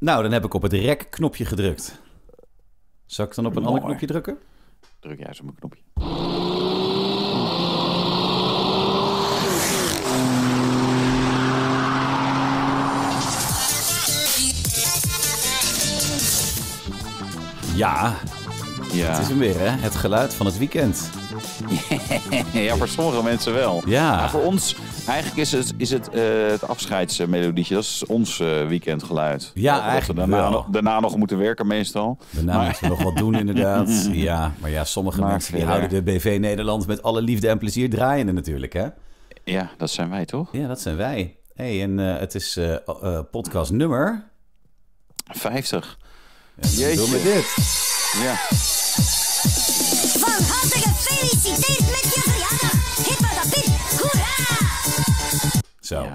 Nou, dan heb ik op het rek-knopje gedrukt. Zal ik dan op een ander knopje drukken? Druk juist op een knopje. Ja, ja. Het is hem weer, hè? Het geluid van het weekend. ja, voor sommige mensen wel. Ja. Maar voor ons, eigenlijk is het, is het, uh, het afscheidsmelodietje. Dat is ons eh, weekendgeluid. Ja, dat eigenlijk we daarna, nog, daarna, nog, moeten werken meestal. Daarna moeten we nog wat doen, inderdaad. ja, maar ja, sommige mensen die houden de BV Nederland met alle liefde en plezier draaiende natuurlijk, hè? Ja, dat zijn wij, toch? Ja, dat zijn wij. hey, en eh, het is podcast nummer... 50. Ja, Jeetje. dit. Ja. Van harte Zo.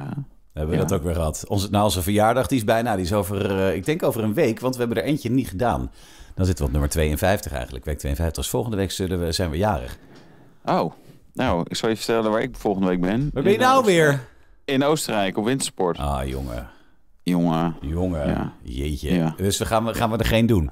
Hebben we dat ook weer gehad. Onze, nou, onze verjaardag die is bijna. Die is over, eh, ik denk over een week, want we hebben er eentje niet gedaan. Dan zitten we op nummer 52 eigenlijk. Week 52. Dus volgende week zullen we, zijn we jarig. Oh, nou, ik zal je vertellen waar ik volgende week ben. Waar ben je nou weer? In Oostenrijk, op wintersport. Ah, jongen. Jongen. Jongen, jeetje. Dus we gaan, gaan we er geen doen?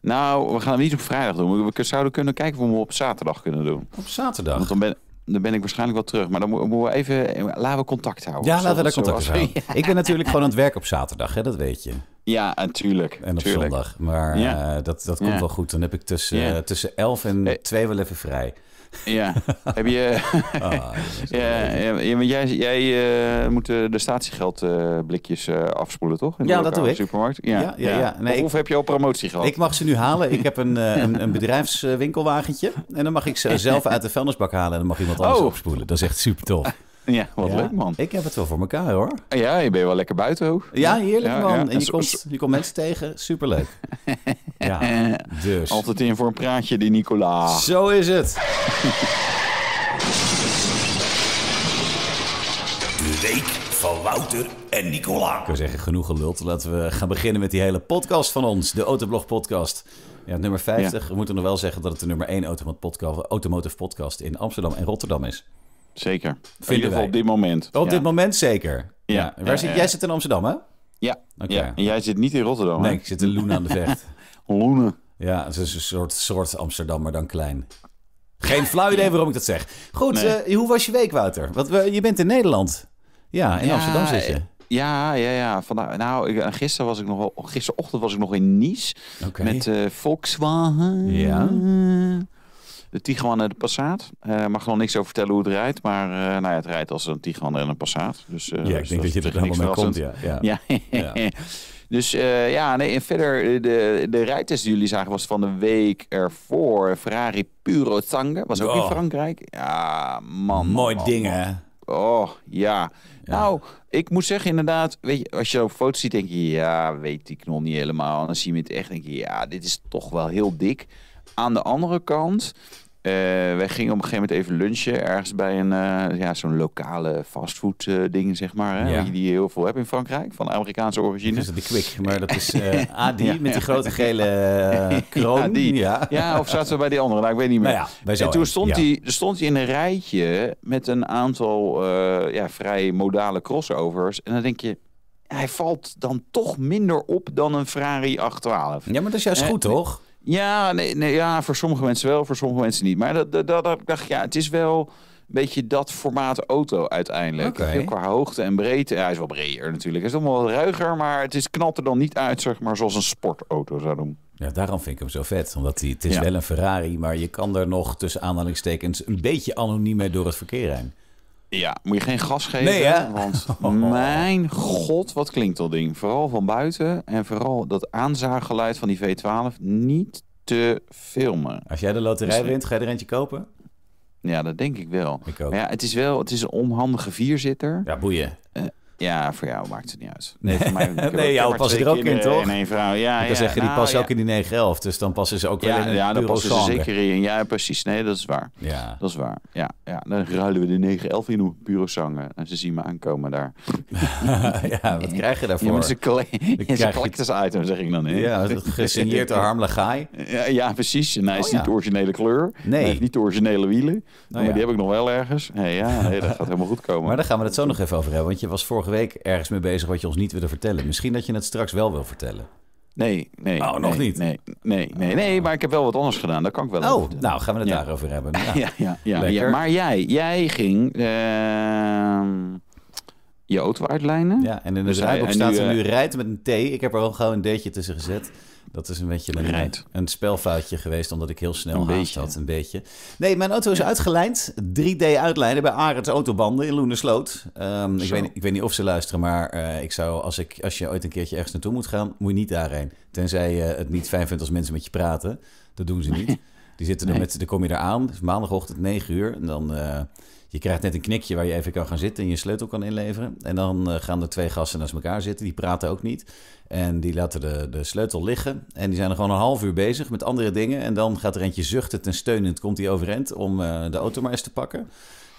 Nou, we gaan het niet op vrijdag doen. We zouden kunnen kijken of we hem op zaterdag kunnen doen. Op zaterdag? Want dan ben, dan ben ik waarschijnlijk wel terug. Maar dan moeten we even... Laten we contact houden. Ja, laten we dat contact houden. Ik ben natuurlijk gewoon aan het werk op zaterdag, hè, dat weet je. Ja, natuurlijk. Eh, en op zondag. Maar eh, dat, dat komt wel goed. Dan heb ik tussen, ja. Eh, tussen 11 en twee wel even vrij. Ja, heb je. Ah, ja, jij, jij moet de, statiegeldblikjes afspoelen, toch? In ja, dat doe ik. Supermarkt. Ja, ja, ja, of, heb je al promotie gehad? Ik mag ze nu halen. Ik heb een, een, een, bedrijfswinkelwagentje. En dan mag ik ze zelf uit de vuilnisbak halen. En dan mag iemand anders oh. opspoelen. Dat is echt super tof. Ja, wat leuk man. Ik heb het wel voor elkaar hoor. Ja, je bent wel lekker buiten ook. Ja, heerlijk man. En je, komt, je komt mensen tegen, superleuk. ja, dus. Altijd in voor een praatje die Nicola. Zo is het. De week van Wouter en Nicola. Ik wil zeggen, genoeg geluld. Laten we gaan beginnen met die hele podcast van ons. De Autoblog podcast. Ja, nummer 50. We moeten nog wel zeggen dat het de nummer 1 automotive podcast in Amsterdam en Rotterdam is. Zeker. Vinden in ieder geval op dit moment. Op dit moment zeker. Ja. Waar zit, jij zit in Amsterdam, hè? Ja. ja. En jij zit niet in Rotterdam, hè? Nee, ik zit in Loenen aan de Vecht. Loenen. Ja, het is een soort, soort Amsterdam, maar dan klein. Geen flauw idee waarom ik dat zeg. Goed, eh, hoe was je week, Wouter? Want we je bent in Nederland. Ja, in Amsterdam zit je. Ja, ja, ja. Vandaag, nou, ik, eh, gisteren was ik nog wel, gisterochtend was ik nog in Nice met uh, Volkswagen. Ja de Tiguan en de Passat. Uh, mag nog niks over vertellen hoe het rijdt, maar eh, nou ja, het rijdt als een Tiguan en een Passat. Dus, eh, ja, ik dus denk dat, je er helemaal mee komt, ja. ja. Dus ja, nee, en verder, de, de rijtest die jullie zagen was van de week ervoor. Ferrari Puro Tange, was ook in oh. Frankrijk. Ja, man. Mooi dingen. hè? Oh, ja. Nou, ik moet zeggen inderdaad, weet je, als je op foto's ziet, denk je, ja, weet die knol niet helemaal. En dan zie je het echt, denk je, ja, dit is toch wel heel dik. Aan de andere kant, eh, wij gingen op een gegeven moment even lunchen ergens bij een eh, ja, zo'n lokale fastfood eh, ding, zeg maar. Hè, Die je heel veel hebt in Frankrijk, van Amerikaanse origine. Dat is de Quick, maar dat is Adi met die grote gele kroon. Ja, ja. of zaten we bij die andere? Nou, ik weet niet meer. Nou en toen stond hij stond hij in een rijtje met een aantal ja, vrij modale crossovers. En dan denk je, hij valt dan toch minder op dan een Ferrari 812. Ja, maar dat is juist goed, toch? Ja, nee, nee, ja, voor sommige mensen wel, voor sommige mensen niet. Maar dat, dat, dat dacht ik, ja, het is wel een beetje dat formaat auto uiteindelijk. Okay. Qua hoogte en breedte. Ja, hij is wel breder natuurlijk. Hij is allemaal wat ruiger, maar het is er dan niet uit, zeg maar, zoals een sportauto zou doen. Ja, daarom vind ik hem zo vet. Omdat hij, het is wel een Ferrari, maar je kan er nog tussen aanhalingstekens een beetje anoniem mee door het verkeer heen. Ja, moet je geen gas geven. Nee, hè? Want oh. mijn god, wat klinkt dat ding. Vooral van buiten en vooral dat aanzaaggeluid van die V12 niet te filmen. Als jij de loterij wint, ga je er eentje kopen? Ja, dat denk ik wel. ja, het is wel het is een onhandige vierzitter. Ja, boeien. Eh, ja, voor jou maakt het niet uit. Nee, voor mij, nee jou past er ook in, in eh, toch? In vrouw, ja. Ik zeggen, die nou, ook in die 9-11. dus dan passen ze ook ja, wel in Ja, dan passen ze zeker in. Ja, precies. Nee, dat is waar. Ja. Dat is waar. Ja, ja. dan ruilen we de 9-11 in op bureau zangen. En ze zien me aankomen daar. ja, wat krijg je daarvoor? Ja, ze collectors item, zeg ik dan. Hè? Ja, gesigneerd door Ja, ja, precies. hij is oh, niet de originele kleur. Nee. Hij heeft niet de originele wielen. Nou, maar die heb ik nog wel ergens. Hey, ja, nee, dat gaat helemaal goed komen. Maar daar gaan we het zo nog even over hebben, want je was vorige week ergens mee bezig wat je ons niet wilde vertellen. Misschien dat je het straks wel wil vertellen. Nee, nee. Oh, nog niet? Nee, nee, nee, nee, oh. maar ik heb wel wat anders gedaan. Dat kan ik wel. Oh, nou gaan we het ja. daarover hebben. Ja, ja, ja, Maar jij, jij ging ehm, je auto uitlijnen. Ja, en in de dus staat er nu eh, rijdt met een T. Ik heb er gewoon gauw een D'tje tussen gezet. Dat is een beetje een, eh, een spelfoutje geweest, omdat ik heel snel een haast had. Een beetje. Nee, mijn auto is ja. uitgelijnd. 3 d uitleiden bij Arends Autobanden in Loenersloot. Um, ik, weet, ik weet niet of ze luisteren, maar eh, ik zou, als, ik, als je ooit een keertje ergens naartoe moet gaan, moet je niet daarheen. Tenzij je eh, het niet fijn vindt als mensen met je praten. Dat doen ze niet. Die zitten er met, dan kom je eraan, dus maandagochtend 9 uur. En dan je krijgt net een knikje waar je even kan gaan zitten en je sleutel kan inleveren. En dan eh, gaan de twee gasten naast elkaar zitten, die praten ook niet. En die laten de, de sleutel liggen. En die zijn er gewoon een half uur bezig met andere dingen. En dan gaat er eentje zuchtend en steunend, komt hij overeind om eh, de auto maar eens te pakken.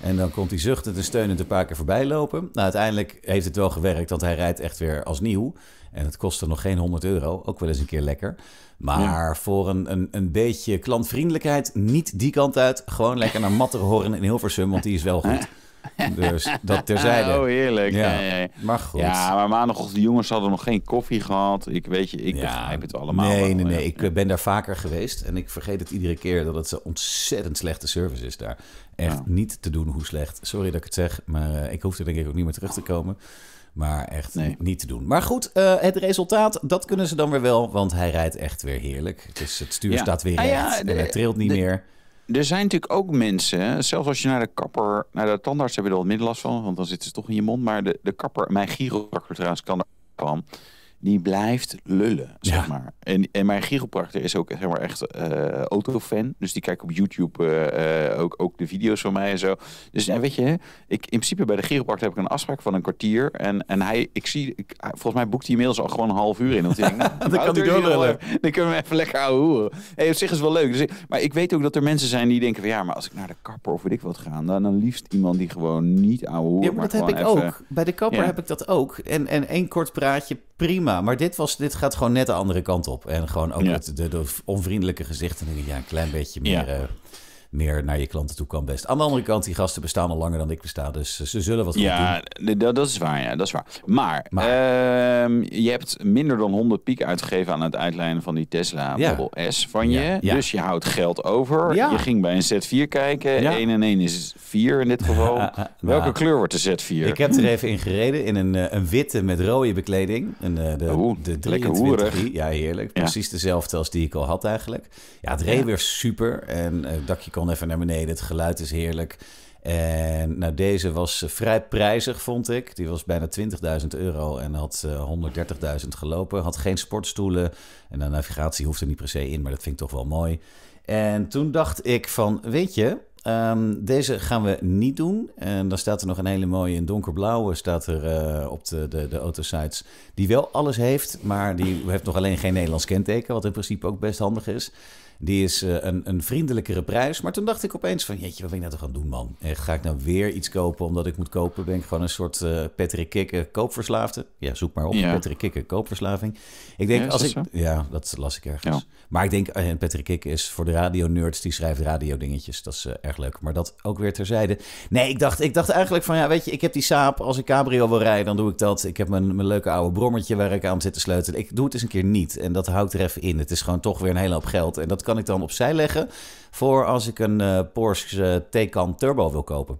En dan komt hij zuchtend en steunend een paar keer voorbij lopen. Nou, uiteindelijk heeft het wel gewerkt, want hij rijdt echt weer als nieuw. En het kostte nog geen 100 euro, ook wel eens een keer lekker. Maar voor een, een, een beetje klantvriendelijkheid, niet die kant uit. Gewoon lekker naar Matterhorn in Hilversum, want die is wel goed. Dus dat terzijde. Oh, heerlijk. Ja. Nee, Maar goed. Ja, maar de jongens hadden nog geen koffie gehad. Ik weet je, ik begrijp het allemaal. Nee, nee, nee. Ik eh, ben daar vaker geweest. En ik vergeet het iedere keer dat het een ontzettend slechte service is daar. Echt niet te doen hoe slecht. Sorry dat ik het zeg, maar eh, ik hoef er denk ik ook niet meer terug te komen. Maar echt niet te doen. Maar goed, eh, het resultaat, dat kunnen ze dan weer wel. Want hij rijdt echt weer heerlijk. Dus het stuur staat weer ah, en hij trilt niet meer. Er zijn natuurlijk ook mensen, zelfs als je naar de kapper, naar de tandarts heb je er al minder last van, want dan zitten ze toch in je mond. Maar de, de kapper, mijn chiropractor trouwens, kan er van die blijft lullen, zeg maar. En, en mijn chiropractor is ook zeg maar, echt uh, autofan. Dus die kijkt op YouTube eh, eh, ook, ook de video's van mij en zo. Dus ja, weet je, ik, in principe bij de chiropractor heb ik een afspraak van een kwartier. En, en hij, ik zie, ik, volgens mij boekt hij inmiddels al gewoon een half uur in. Want ik denk, nou, dan kan ik ook kunnen we even lekker ouwe hey, Op zich is wel leuk. Dus ik, maar ik weet ook dat er mensen zijn die denken van... ja, maar als ik naar de kapper of weet ik wat ga... dan, dan liefst iemand die gewoon niet ouwe Ja, maar, dat heb ik even, ook. Bij de kapper heb ik dat ook. En, en één kort praatje, prima. Maar dit, was, dit gaat gewoon net de andere kant op. En gewoon ook het, de, de, onvriendelijke gezichten. Ja, een klein beetje meer... Eh, meer naar je klanten toe kan best. Aan de andere kant, die gasten bestaan al langer dan ik besta, dus ze zullen wat goed doen. Ja, dat is waar, ja, dat is waar. Maar, ehm, je hebt minder dan 100 piek uitgegeven aan het uitlijnen van die Tesla ja. Model S van je. Dus je houdt geld over. Je ging bij een Z4 kijken. 1 en 1 is 4 in dit geval. Welke kleur wordt de Z4? Ik heb er even in gereden, in een, eh, een witte met rode bekleding. Een, eh, de, de 23, Ja, heerlijk. Precies dezelfde als die ik al had eigenlijk. Ja, het reed weer super en uh, dakje even naar beneden. Het geluid is heerlijk. En nou, deze was eh, vrij prijzig, vond ik. Die was bijna 20.000 euro en had uh, eh, 130.000 gelopen. Had geen sportstoelen en de navigatie hoeft er niet per se in, maar dat vind ik toch wel mooi. En toen dacht ik van, weet je, ehm, deze gaan we niet doen. En dan staat er nog een hele mooie in donkerblauwe staat er, eh, op de, de, de autosites. Die wel alles heeft, maar die heeft nog alleen geen Nederlands kenteken. Wat in principe ook best handig is. Die is eh, een, een, vriendelijkere prijs. Maar toen dacht ik opeens van, jeetje, wat ben ik nou te gaan doen, man? En ga ik nou weer iets kopen omdat ik moet kopen? Ben ik gewoon een soort uh, Patrick Kikken koopverslaafde? Ja, zoek maar op, ja. Patrick Kikken koopverslaving. Ik denk, ja, als ik... Ja, dat las ik ergens. Maar ik denk, eh, en Patrick Kikken is voor de radio-nerds, die schrijft radio-dingetjes. Dat is uh, erg leuk. Maar dat ook weer terzijde. Nee, ik dacht, ik dacht eigenlijk van, ja, weet je, ik heb die saap. Als ik cabrio wil rijden, dan doe ik dat. Ik heb mijn, mijn leuke oude brommertje waar ik aan zit te sleutelen. Ik doe het eens een keer niet. En dat houdt er even in. Het is gewoon toch weer een hele hoop geld. En dat kan kan ik dan opzij leggen voor als ik een uh, Porsche eh, Taycan Turbo wil kopen.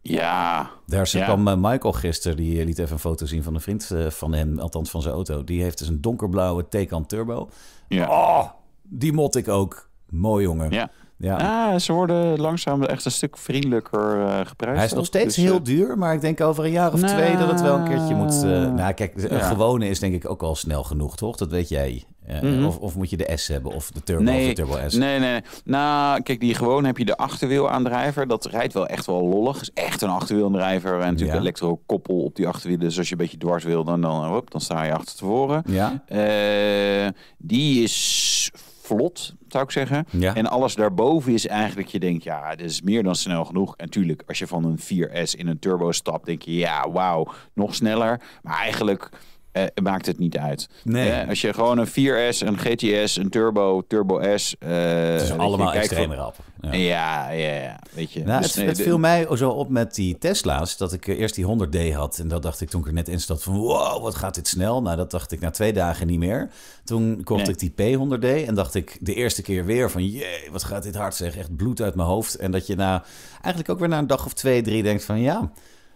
Ja. Daar ja. kwam eh, Michael gisteren, die liet even een foto zien van een vriend van hem, althans van zijn auto. Die heeft dus een donkerblauwe Taycan Turbo. Ja. Oh, die mot ik ook. Mooi jongen. Ja. Ja. Ah, ze worden langzaam echt een stuk vriendelijker uh, geprijsd. Hij is nog steeds dus, heel duur, maar ik denk over een jaar of twee dat het wel een keertje moet. Uh, nou, kijk, een gewone is denk ik ook al snel genoeg, toch? Dat weet jij. Eh, mhm. of, of, moet je de S hebben of de Turbo of de Turbo S? Nee, nee. nee. Nou, kijk, die gewoon heb je de achterwielaandrijver. Dat rijdt wel echt wel lollig. is echt een achterwielaandrijver. En natuurlijk elektro koppel op die achterwielen. Dus als je een beetje dwars wil, dan, dan, hop, dan sta je achter tevoren. Ja. Eh, die is vlot, zou ik zeggen. Ja. En alles daarboven is eigenlijk, je denkt, ja, dit is meer dan snel genoeg. En tuurlijk, als je van een 4S in een turbo stapt, denk je, ja, wauw, nog sneller. Maar eigenlijk eh, maakt het niet uit. Nee. Eh, als je gewoon een 4S, een GTS, een Turbo, Turbo S... Eh, het is allemaal extreem van... rap. Ja. ja, ja, weet je. Nou, dus het, viel mij zo op met die Tesla's, dat ik eh, eerst die 100D had. En dat dacht ik toen ik er net in stond van, wow, wat gaat dit snel? Nou, dat dacht ik na twee dagen niet meer. Toen kocht ik die P100D en dacht ik de eerste keer weer van, jee, wat gaat dit hard zeg. Echt bloed uit mijn hoofd. En dat je na eigenlijk ook weer na een dag of twee, drie denkt van, ja...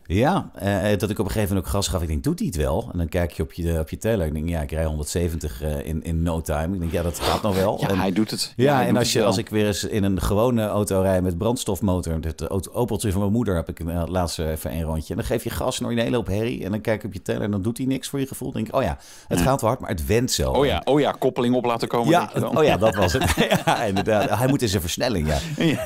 Ja, eh, eh, dat ik op een gegeven moment ook gas gaf. Ik denk, doet hij het wel? En dan kijk je op je, op je teller. Ik denk, ja, ik rij 170 eh, in, in no time. Ik denk, ja, dat gaat nog wel. Ja, en, hij doet het. Ja, en als, je, als ik weer eens in een gewone auto rij met brandstofmotor... het eh, opeltje van mijn moeder heb ik het laatst even een rondje. En dan geef je gas en een hele hoop herrie. En dan kijk je op je teller en dan doet hij niks voor je gevoel. denk ik, oh ja, het gaat hard, maar het went zo. Oh ja, oh ja koppeling op laten komen. Ja, oh ja, dat was het. ja, inderdaad. Hij moet in zijn versnelling, ja.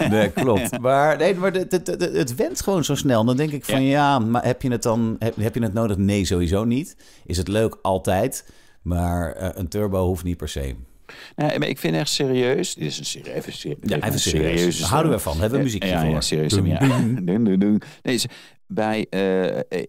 Nee, klopt. Maar, nee, maar het, het, wendt het went gewoon zo snel. Dan denk ik van, ja maar heb je het dan heb, je het nodig? Nee, sowieso niet. Is het leuk? Altijd. Maar eh, een turbo hoeft niet per se. Nee, ik vind echt serieus. Dit is een serieus. Houden we van? Hebben we muziek ja, ja, serieus. Ja bij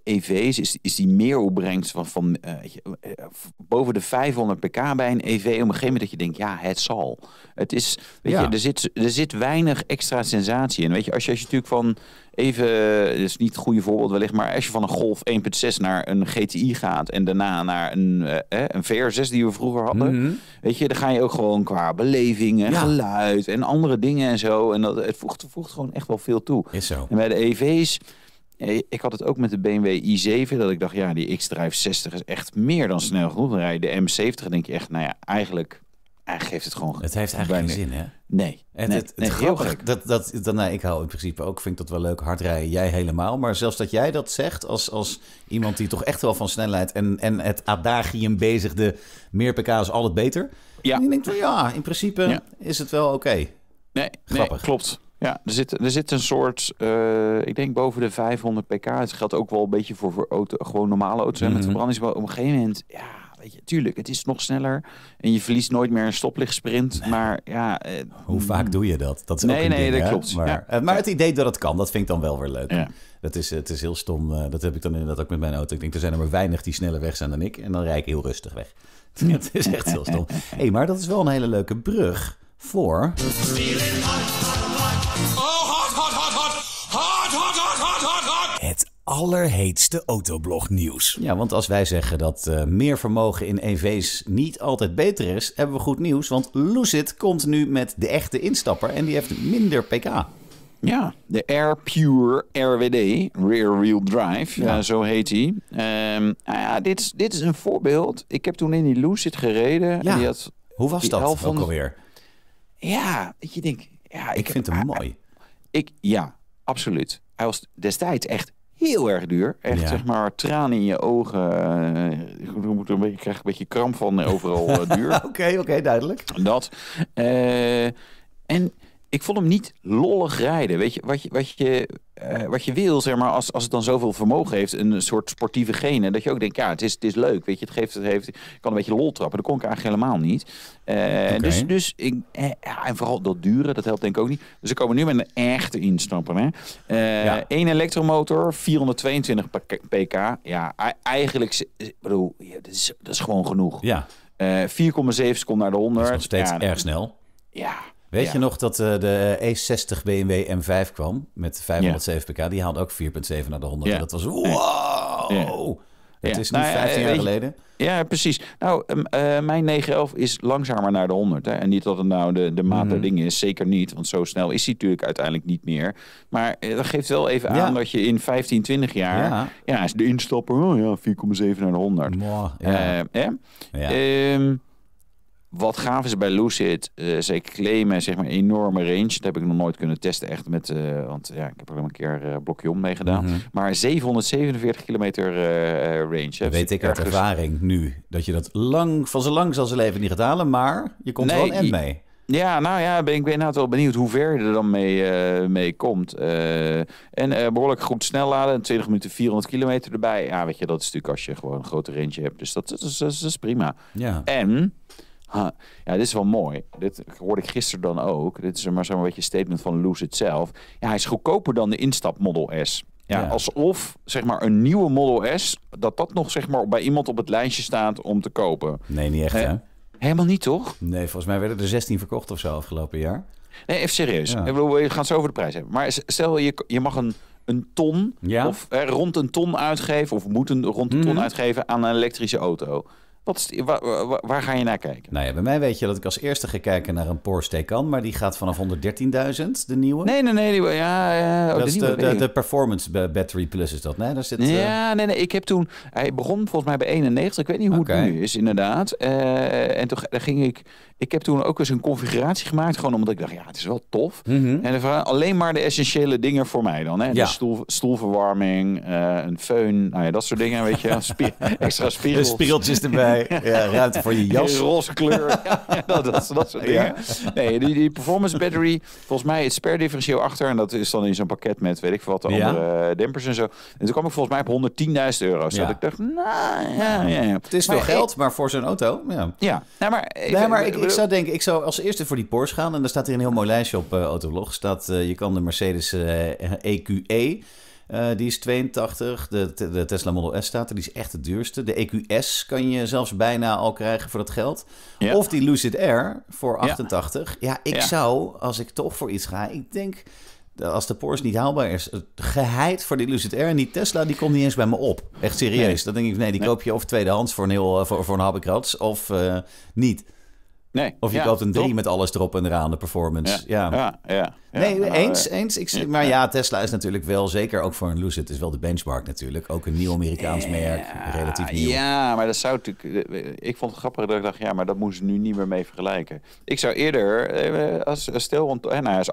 EV's eh, e- e is, is die opbrengst van, van eh, eh, boven de 500 pk bij een EV. Op een gegeven moment dat je denkt, ja, het zal. Het is, weet je, er zit, er zit weinig extra sensatie in. Weet je, als je, als je natuurlijk van even, is niet het goede voorbeeld wellicht, maar als je van een Golf 1.6 naar een GTI gaat en daarna naar een, een VR6 die we vroeger hadden, mhm. weet je, dan ga je ook gewoon qua beleving en geluid en andere dingen en zo. En dat, het voegt, voegt gewoon echt wel veel toe. Is zo. En bij de EV's eh, ik had het ook met de BMW i7, dat ik dacht, ja, die X-Drive 60 is echt meer dan snel genoeg. de M70 denk je echt, nou ja, eigenlijk, eigenlijk heeft het gewoon... Het heeft eigenlijk geen zin, hè? Nee. Het, het, het, Dat, dat, dat, nou, ik hou in principe ook, vind ik dat wel leuk, hard rijden. Jij helemaal. Maar zelfs dat jij dat zegt als, als iemand die toch echt wel van snelheid en, en het adagium bezigde... meer pk is altijd beter. Ja. En je denkt, ja, in principe is het wel oké. Nee, nee, klopt. Ja, er zit, er zit een soort, eh, ik denk boven de 500 pk. Het geldt ook wel een beetje voor, voor auto, gewoon normale auto's. Mm -hmm. Met mhm. verbrandingsmotor op een gegeven moment, ja, weet je, tuurlijk, het is nog sneller. En je verliest nooit meer een stoplichtsprint. Nee. Maar ja... Eh, Hoe vaak doe je dat? dat is nee, ook nee, ding, dat klopt. Maar, ja. Eh, maar het idee dat het kan, dat vind ik dan wel weer leuk. Dat is, het is heel stom. Dat heb ik dan inderdaad ook met mijn auto. Ik denk, er zijn er maar weinig die sneller weg zijn dan ik. En dan rijd ik heel rustig weg. Het is echt heel stom. hey, maar dat is wel een hele leuke brug voor... allerheetste nieuws. Ja, want als wij zeggen dat eh, meer vermogen in EV's niet altijd beter is, hebben we goed nieuws. Want Lucid komt nu met de echte instapper en die heeft minder pk. Ja, de Air Pure RWD, Rear Wheel Drive, ja. zo heet hij. Um, nou ja, dit, is, dit is een voorbeeld. Ik heb toen in die Lucid gereden. Ja. En die had, Hoe was dat ook van... alweer? Ja, dat je denkt... Ja, ik, ik vind hem mooi. Ik, ja, absoluut. Hij was destijds echt heel erg duur. Echt, zeg maar, tranen in je ogen. Eh, een beetje, je krijgt een beetje kramp van eh, overal eh, duur. Oké, oké, duidelijk. Dat. en ik vond hem niet lollig rijden. Weet je, wat je, wat je, eh, wat je wil, zeg maar, als, als het dan zoveel vermogen heeft, een soort sportieve gene, dat je ook denkt, ja, het is, het is leuk, weet je, het geeft, het heeft, kan een beetje lol trappen. Dat kon ik eigenlijk helemaal niet. Uh, Dus, dus ik, eh, ja, en vooral dat duren, dat helpt denk ik ook niet. Dus we komen nu met een echte instappen. Hè. Ja. elektromotor, 422 pk. Ja, eigenlijk, bedoel, ja, dat, is, dat is gewoon genoeg. Ja. 4,7 seconden naar de 100. steeds erg snel. Ja. Weet je nog dat eh, de E60 BMW M5 kwam met 507 pk? Die haalde ook 4,7 naar de 100. En dat was wow! Het is nu 15 nou eh, jaar geleden. Ja, precies. Nou, ehm, eh, mijn 911 is langzamer naar de 100. Hè. En niet dat het nou de, de maat mm is, zeker niet. Want zo snel is hij natuurlijk uiteindelijk niet meer. Maar dat geeft wel even aan dat je in 15, 20 jaar... Ja, is de instapper, oh ja, 4,7 naar de 100. Mooi. ja. Yeah wat gaaf is bij Lucid, uh, eh, claimen zeg maar een enorme range. Dat heb ik nog nooit kunnen testen echt met, eh, want ja, ik heb er een keer uh, blokje om meegedaan. Mhm. Maar 747 kilometer range. Dat weet ik uit ervaring nu, dat je dat lang, van zo lang zal ze leven niet gaat halen, maar je komt wel en mee. Ja, nou ja, ben ik ben inderdaad wel benieuwd hoe ver je er dan mee, mee komt. en behoorlijk goed snel laden, 20 minuten 400 kilometer erbij. Ja, weet je, dat is natuurlijk als je gewoon een grote range hebt. Dus dat, dat is prima. Ja. En ja, dit is wel mooi. Dit hoorde ik gisteren dan ook. Dit is maar zo'n beetje een statement van Loose het zelf. Ja, hij is goedkoper dan de instap Model S. Ja, Alsof zeg maar, een nieuwe Model S, dat dat nog zeg maar, bij iemand op het lijstje staat om te kopen. Nee, niet echt hè? Helemaal niet, toch? Nee, volgens mij werden er 16 verkocht of zo afgelopen jaar. Nee, even serieus. We gaan zo over de prijs hebben. Maar stel, je, je mag een, een ton of rond een ton uitgeven... of moet een rond een ton mhm. uitgeven aan een elektrische auto. Wat is, waar, ga je naar kijken? Nou ja, bij mij weet je dat ik als eerste ga kijken naar een Porsche Taycan, maar die gaat vanaf 113.000, de nieuwe. Nee, nee, nee. Die, ja, ja oh, dat de is de, de, Performance Battery Plus is dat, nee? Daar zit, ja, eh, nee, nee. Ik heb toen... Hij begon volgens mij bij 91, ik weet niet hoe het nu is, inderdaad. Uh, en toen ging ik ik heb toen ook eens een configuratie gemaakt, gewoon omdat ik dacht, ja, het is wel tof. Mhm. En alleen maar de essentiële dingen voor mij dan. Hè? Ja. stoel, stoelverwarming, eh, een föhn, nou ja, dat soort dingen, weet je. extra spiegels. spiegeltjes erbij, ja, ruimte voor je jas. roze kleur, dat, dat, soort dingen. Nee, die, die, performance battery, volgens mij het per achter. En dat is dan in zo'n pakket met, weet ik wat, de andere eh, dempers en zo. En toen kwam ik volgens mij op 110.000 euro. Dus ik dacht, nou, ja, ja, Het is wel geld, maar voor zo'n auto, ja. Ja, nou, maar... Ik, nee, maar ik, eh, ik zou denken, ik zou als eerste voor die Porsche gaan. En daar staat hier een heel mooi lijstje op uh, eh, Autolog. Staat, eh, je kan de Mercedes EQE. Eh, e. die is 82. De, de, Tesla Model S staat er. Die is echt de duurste. De EQS kan je zelfs bijna al krijgen voor dat geld. Of die Lucid Air voor 88. Ja, ik zou, als ik toch voor iets ga, ik denk... Als de Porsche niet haalbaar is, geheid voor die Lucid Air en die Tesla, die komt niet eens bij me op. Echt serieus. Nee. Dan denk ik, nee, die koop je of tweedehands voor een, heel, voor, voor een of niet. Nee. Of je ja, koopt een 3 met alles erop en eraan, de performance. ja, ja nee, nou, eens, eh, eens. Ik, maar ja, Tesla is natuurlijk wel, zeker ook voor een Lucid, is wel de benchmark natuurlijk. Ook een nieuw Amerikaans merk, relatief nieuw. Ja, maar dat zou natuurlijk... Ik vond het grappig dat ik dacht, ja, maar dat moeten ze nu niet meer mee vergelijken. Ik zou eerder, eh, als, stil, want eh, nou, is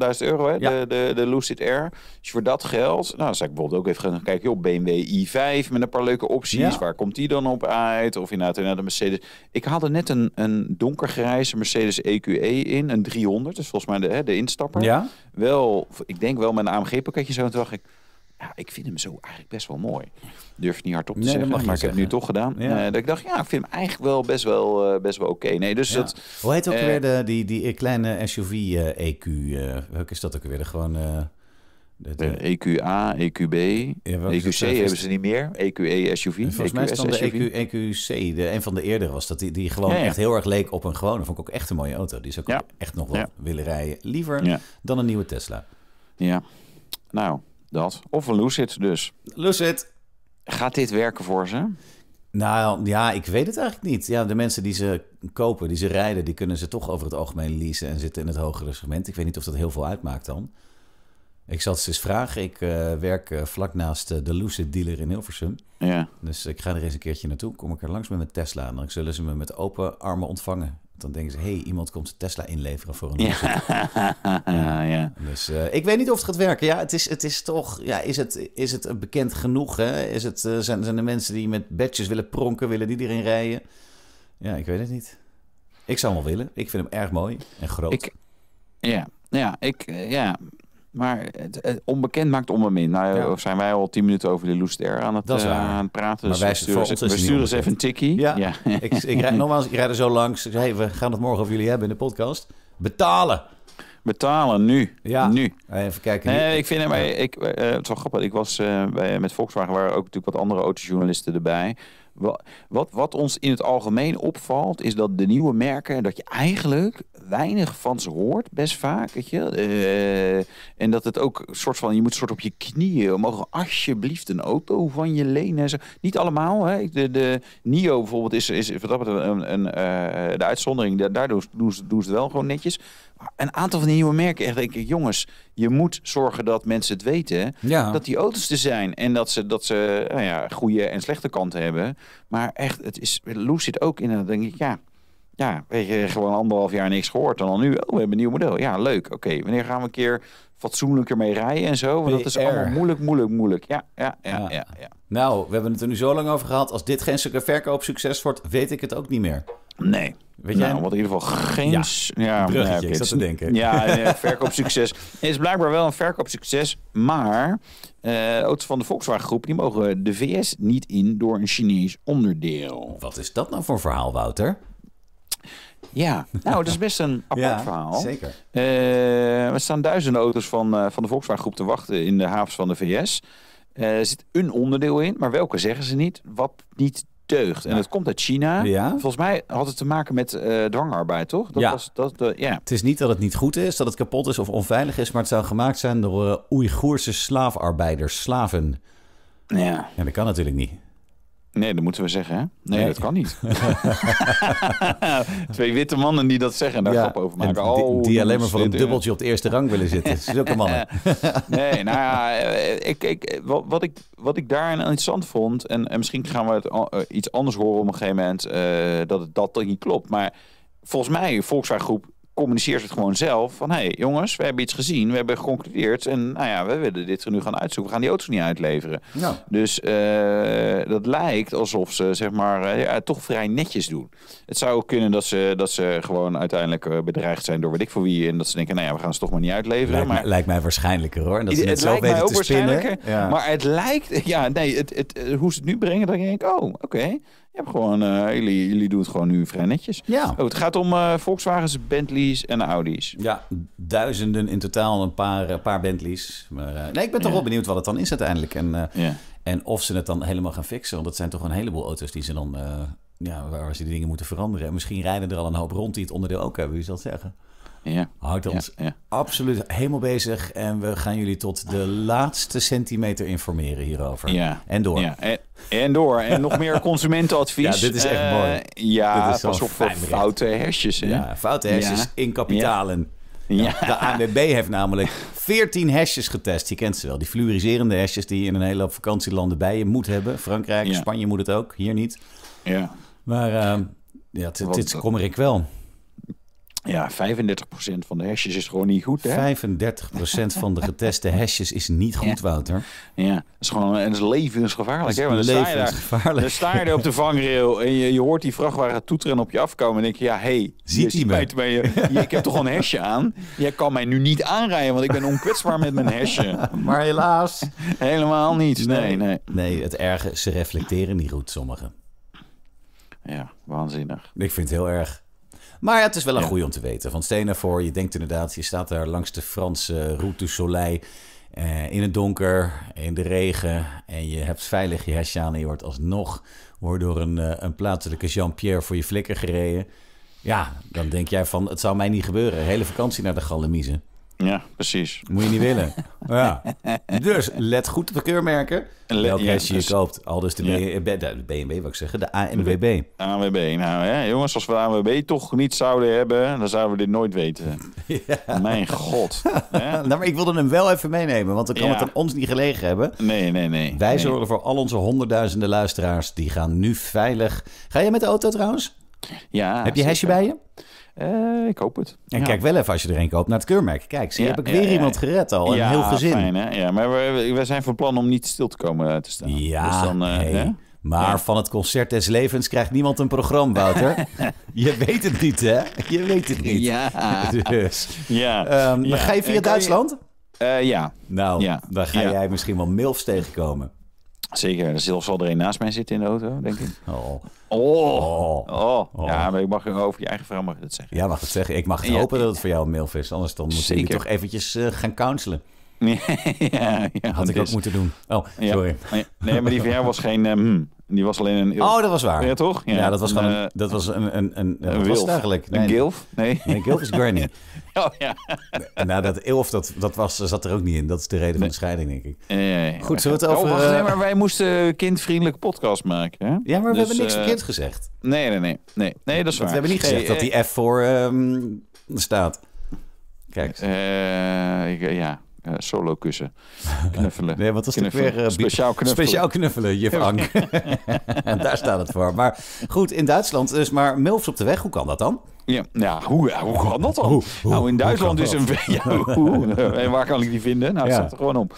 88.000 euro, hè, de, de, de Lucid Air. je voor dat geld, nou, zeg zou ik bijvoorbeeld ook even gaan kijken, joh, BMW i5 met een paar leuke opties. Waar komt die dan op uit? Of inderdaad, naar de Mercedes. Ik haalde net een, een donkergrijze Mercedes EQE e in, een 300. dus volgens mij de, hè, de instap. Ja? Wel, ik denk wel met een AMG-pakketje zo. En toen dacht ik, ja, ik vind hem zo eigenlijk best wel mooi. Durf het niet op te nee, zeggen, maar ik heb het nu toch gedaan. Ja. Eh, dat ik dacht, ja, ik vind hem eigenlijk wel best wel, eh, best wel oké. Nee, dus dat... Hoe heet ook eh, weer de, die, die kleine SUV-EQ? E welke is dat ook weer? De gewoon... De, EQA, EQB, EQC hebben ze niet meer. EQE SUV. volgens EQS, mij stond e de EQC, e de, een van de eerdere was dat die, die gewoon echt heel erg leek op een gewone. Vond ik ook echt een mooie auto. Die zou ik ook echt nog wel willen rijden. Liever dan een nieuwe Tesla. Ja, nou, dat. Of een Lucid dus. Lucid. Gaat dit werken voor ze? Nou ja, ik weet het eigenlijk niet. Ja, de mensen die ze kopen, die ze rijden, die kunnen ze toch over het algemeen leasen en zitten in het hogere segment. Ik weet niet of dat heel veel uitmaakt dan. Ik zal ze eens vragen. Ik eh, werk eh, vlak naast eh, de Lucid dealer in Hilversum. Ja. Dus ik ga er eens een keertje naartoe. Kom ik er langs met mijn Tesla. En dan zullen ze me met open armen ontvangen. Dan denken ze, hé, hey, iemand komt Tesla inleveren voor een Lucid. Ja. ja, Dus ik weet niet of het gaat werken. Ja, het is, het is toch... Ja, is het, is het bekend genoeg? Hè? Is het, zijn, zijn er mensen die met badges willen pronken? Willen die erin rijden? Ja, ik weet het niet. Ik zou hem wel willen. Ik vind hem erg mooi en groot. Ik, ja, ja, ik, ja, maar het, onbekend maakt onbemin. Nou zijn wij al tien minuten over de Loester aan het, eh, aan het praten. dus wij sturen, we sturen eens even een tikkie. Ja. ik, ik, nogmaals, ik rijd er zo langs. hey, we gaan het morgen over jullie hebben in de podcast. Betalen! Betalen nu. Ja. Nu. Even kijken. Nee, ik vind hem. Ik, eh, het is wel grappig. Ik was eh, bij, met Volkswagen waren ook natuurlijk wat andere autojournalisten erbij. Wat, wat ons in het algemeen opvalt, is dat de nieuwe merken, dat je eigenlijk weinig van ze hoort, best vaak. Weet je? Eh, en dat het ook soort van, je moet soort op je knieën, mogen alsjeblieft een auto van je lenen. Zo. Niet allemaal. Hè? De, de NIO bijvoorbeeld is, is wat dat een, een, eh, de uitzondering. Daar doen ze, doen, ze, het wel gewoon netjes een aantal van die nieuwe merken echt denk ik, jongens, je moet zorgen dat mensen het weten. Ja. Dat die auto's er zijn. En dat ze, dat ze nou ja, goede en slechte kanten hebben. Maar echt, het is, Loes zit ook in en dan denk ik, ja, ja, weet je, gewoon anderhalf jaar niks gehoord. En dan nu, oh, we hebben een nieuw model. Ja, leuk. Oké, wanneer gaan we een keer fatsoenlijker mee rijden en zo? Want dat is allemaal moeilijk, moeilijk, moeilijk. Ja, ja, ja, ja. Nou, we hebben het er nu zo lang over gehad. Als dit geen verkoopsucces wordt, weet ik het ook niet meer. Nee. Weet nou, jij? Wat in ieder geval geen... Ja, ja, dat te denken. Ja, verkoopsucces. Het is blijkbaar wel een verkoopsucces, maar auto's eh, van de Volkswagen Groep... die mogen de VS niet in door een Chinees onderdeel. Wat is dat nou voor verhaal, Wouter? Ja, nou, het is best een apart ja, verhaal. Zeker. Uh, er staan duizenden auto's van, eh, van de Volkswagen Groep te wachten in de havens van de VS. er zit een onderdeel in, maar welke zeggen ze niet? Wat niet deugd. En dat komt uit China. Volgens mij had het te maken met uh, dwangarbeid, toch? Dat ja. Was, dat, eh, Het is niet dat het niet goed is, dat het kapot is of onveilig is, maar het zou gemaakt zijn door eh, Oeigoerse slaafarbeiders, slaven. Ja. En ja, dat kan natuurlijk niet. Nee, dat moeten we zeggen, hè? Nee, dat kan niet. Twee witte mannen die dat zeggen en daar grap over maken. Oh, die, die alleen maar voor een dubbeltje op de eerste rang willen zitten. Zulke mannen. nee, nou ja, eh, ik, ik, wat, ik, wat ik daarin interessant vond... En, misschien gaan we het eh, iets anders horen op een gegeven moment... Uh, dat het dat niet klopt. Maar volgens mij, groep communiceert het gewoon zelf. Van hé hey, jongens, we hebben iets gezien, we hebben geconcludeerd. En nou ja, we willen dit er nu gaan uitzoeken. We gaan die auto's niet uitleveren. Dus eh, dat lijkt alsof ze zeg maar eh, ja, toch vrij netjes doen. Het zou kunnen dat ze, dat ze gewoon uiteindelijk eh, bedreigd zijn door weet ik voor wie. En dat ze denken, nou ja, we gaan ze toch maar niet uitleveren. Lijkt maar mij, lijkt mij waarschijnlijker hoor. En dat is het, zo zelf Maar het lijkt, ja nee, het, het, hoe ze het nu brengen, dan denk ik, oh oké. Je hebt gewoon, eh, jullie, jullie doen het gewoon nu vrij netjes. Ja. Oh, het gaat om uh, Volkswagens, Bentleys en Audi's. Ja, duizenden in totaal, een paar, een eh, paar Bentleys. Maar nee, ik ben toch wel benieuwd wat het dan is uiteindelijk. En, en of ze het dan helemaal gaan fixen. Want dat zijn toch een heleboel auto's die ze dan, ja, waar ze die dingen moeten veranderen. En misschien rijden er al een hoop rond die het onderdeel ook hebben, wie zal het zeggen. Ja. Houdt ons absoluut helemaal bezig. En we gaan jullie tot de laatste centimeter informeren hierover. Ja. En door. Ja. En, en door. En nog meer consumentenadvies. Ja, dit is echt mooi. Eh, ja, dit is pas op voor foute hersjes. Ja, foute hersjes in kapitalen. Ja. De ANWB heeft namelijk 14 hesjes getest. Je kent ze wel. Die fluoriserende hesjes die je in een hele hoop vakantielanden bij je moet hebben. Frankrijk, Spanje moet het ook. Hier niet. Ja. Maar ehm, ja, dit kom ik wel. Ja, 35% van de hesjes is gewoon niet goed. Hè? 35% van de geteste hesjes is niet goed, ja. Wouter. Ja, dat is gewoon en is levensgevaarlijk. Dat is hè? Dan sta op de vangrail en je, je hoort die vrachtwagen toeteren op je afkomen. En denk je, ja, hé, hey, ziet hij mij ik heb toch een hesje aan? Jij kan mij nu niet aanrijden, want ik ben onkwetsbaar met mijn hesje. Maar helaas. Helemaal niet, nee, nee. Nee, het erge, ze reflecteren niet goed, sommigen. Ja, waanzinnig. Ik vind het heel erg. Maar het is wel een ja. om te weten. Van stenen nou voor, je denkt inderdaad, je staat daar langs de Franse Route du Soleil. Eh, in het donker, in de regen. En je hebt veilig je hesje en je wordt alsnog door een, eh, een plaatselijke Jean-Pierre voor je flikker gereden. Ja, dan denk jij van, het zou mij niet gebeuren. Hele vakantie naar de Gallemiezen. Ja, precies. Moet je niet willen. ja. Dus let goed op de keurmerken. Let, welke ja, je dus- koopt. Al dus de, ja. de BMW, wat ik zeggen, de ANWB. ANWB. Nou ja jongens, als we de ANWB toch niet zouden hebben, dan zouden we dit nooit weten. Mijn god. nou, maar ik wilde hem wel even meenemen, want dan kan het aan ons niet gelegen hebben. Nee, nee, nee. Wij zorgen voor al onze honderdduizenden luisteraars. Die gaan nu veilig... Ga je met de auto trouwens? Ja. Heb je hesje bij je? Eh, ik hoop het. En kijk wel even als je er een koopt naar het keurmerk. Kijk, zie, heb ik weer iemand gered al. Een heel gezin. Fijn, hè? Ja, maar we, zijn van plan om niet stil te komen eh, te staan. Ja, dus dan, eh, Maar van het concert des levens krijgt niemand een programma, Wouter. je weet het niet, hè? Je weet het niet. Ja. dus. Ehm, ja. ga je via Duitsland? ja. Nou, ja. dan ga jij misschien wel MILFs tegenkomen. Zeker, zelfs zal er een naast mij zitten in de auto, denk ik. Oh. Oh. oh. oh. oh. Ja, maar ik mag over je eigen vrouw mag dat zeggen. Ja, mag het zeggen. Ik mag hopen dat het voor jou een mail is. Anders dan moet je toch eventjes eh, gaan counselen. ja, ja, Had ik ook dus- moeten doen. Oh, sorry. Nee, maar die VR was geen... Eh, hmm. Die was alleen een... Oh, dat was waar. Ja, toch? Ja, dat was gewoon een... Eh, dat was een... een, een, een wilf? was eigenlijk? een gilf? Nee. een gilf is granny. oh, ja. nou, dat elf, dat, dat was, zat er ook niet in. Dat is de reden van de scheiding, denk ik. Nee, Goed, zullen we het oh, over... Oh, wacht, nee, eh, maar wij moesten kindvriendelijke podcast maken, hè? Ja, maar we dus, hebben niks uh, eh, kind gezegd. Nee, nee, nee. Nee, nee dat is waar. We hebben niet gezegd dat die F voor um, staat. Kijk. Uh, ik, ja, eh, solo kussen. Knuffelen. Nee, wat was het weer? Eh, speciaal knuffelen. Speciaal knuffelen, je Daar staat het voor. Maar goed, in Duitsland is dus, maar MILFs op de weg. Hoe kan dat dan? Ja, hoe, eh, hoe kan dat dan? nou, in Duitsland is een... Ja, en waar kan ik die vinden? Nou, het staat er gewoon op.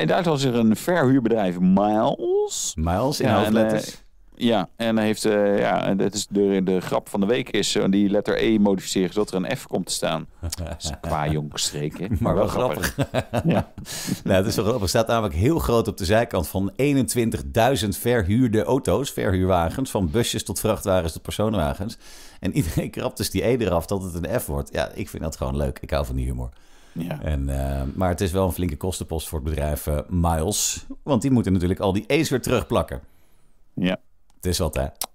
in Duitsland is er een verhuurbedrijf, Miles. Miles, in hoofdletters. Ja, en heeft, uh, ja, dat is de, de grap van de week is eh, die letter E modificeren zodat er een F komt te staan. qua jongstreken. Maar, wel, grappig. ja. nou, het is wel grappig. staat namelijk heel groot op de zijkant van 21.000 verhuurde auto's, verhuurwagens, van busjes tot vrachtwagens tot personenwagens. En iedereen krapt dus die E eraf dat het een F wordt. Ja, ik vind dat gewoon leuk. Ik hou van die humor. Ja. En, eh, maar het is wel een flinke kostenpost voor het bedrijf Miles. Want die moeten natuurlijk al die E's weer terugplakken. Ja. Het is altijd.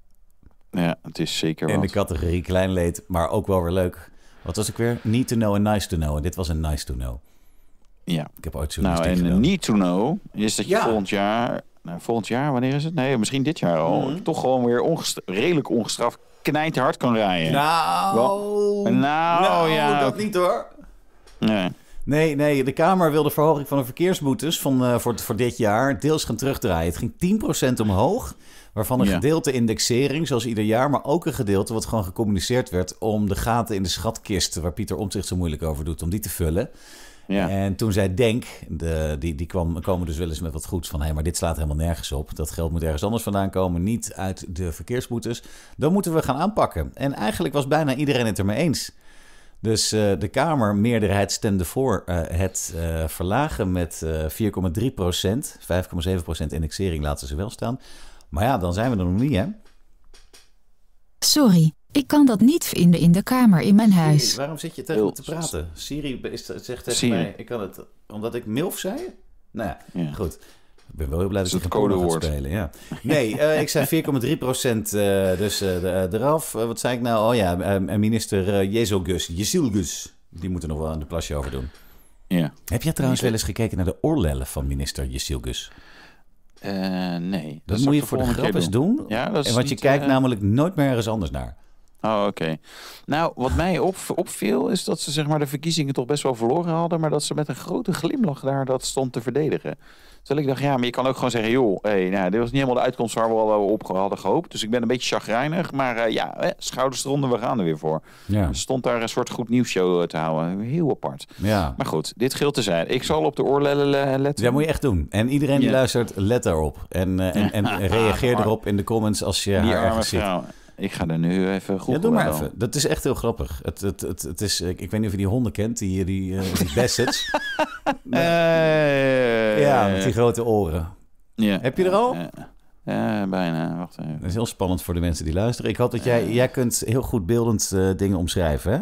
Ja, het is zeker In de categorie klein leed, maar ook wel weer leuk. Wat was ik weer? Need to know en nice to know. En dit was een nice to know. Ja. Ik heb ooit zo'n Nou, en need to know is dat je volgend jaar... Nou, volgend jaar, wanneer is het? Nee, misschien dit jaar al. Mhm. Toch gewoon weer redelijk ongestraft hard kan rijden. Nou. nou, nou, ja. dat niet hoor. Nee. Nee, nee, de Kamer wil de verhoging van de verkeersboetes van, uh, voor, voor dit jaar deels gaan terugdraaien. Het ging 10% omhoog. Waarvan een gedeelte indexering, zoals ieder jaar, maar ook een gedeelte wat gewoon gecommuniceerd werd om de gaten in de schatkist waar Pieter Omtzigt zo moeilijk over doet, om die te vullen. Ja. En toen zei Denk, de, die, die kwam, komen dus wel eens met wat goeds van... hé, hey, maar dit slaat helemaal nergens op. Dat geld moet ergens anders vandaan komen, niet uit de verkeersboetes. Dan moeten we gaan aanpakken. En eigenlijk was bijna iedereen het ermee eens. Dus eh, de de meerderheid stemde voor eh, het eh, verlagen met 4,3 procent. 5,7 procent indexering laten ze wel staan. Maar ja, dan zijn we er nog niet, hè? Sorry, ik kan dat niet vinden in de kamer in mijn huis. waarom zit je tegen te praten? Siri is, zegt tegen mij, ik kan het... Omdat ik MILF zei? Nou ja, goed. Ik ben wel heel blij dat, ik een codewoord spelen. Ja. Nee, uh, ik zei 4,3 procent eh, dus uh, eraf. wat zei ik nou? Oh ja, minister Jezogus, Jezilgus. Die moeten nog wel aan de plasje over doen. Ja. Heb jij trouwens wel eens gekeken naar de oorlellen van minister Jezilgus? Eh, nee. Dat, moet je voor de eens doen. en wat Want je kijkt eh, namelijk nooit meer ergens anders naar. Oh, oké. Nou, wat mij op, opviel is dat ze zeg maar, de verkiezingen toch best wel verloren hadden... maar dat ze met een grote glimlach daar dat stond te verdedigen. Terwijl ik dacht, ja, maar je kan ook gewoon zeggen, joh, hey, nou, dit was niet helemaal de uitkomst waar we al eh, op hadden gehoopt. Dus ik ben een beetje chagrijnig, maar eh, ja, schouders eronder, we gaan er weer voor. Ja. Er stond daar een soort goed nieuws show eh, te houden. Heel apart. Ja. Maar goed, dit geldt te zijn. Ik zal op de oorlellen letten. Dat moet je echt doen. En iedereen die luistert, let daarop. En, en, en, ah, reageer erop in de comments als je hier haar zit. Ik ga er nu even goed Ja, doe maar even. Dat is echt heel grappig. Het, het, het, is, ik, weet niet of je die honden kent, die, die, uh, die Bassets. nee ja, eh, met die grote oren. Ja. Heb je er al? Ja, bijna. Wacht even. Dat is heel spannend voor de mensen die luisteren. Ik had dat jij, eh. jij kunt heel goed beeldend eh, dingen omschrijven, hè?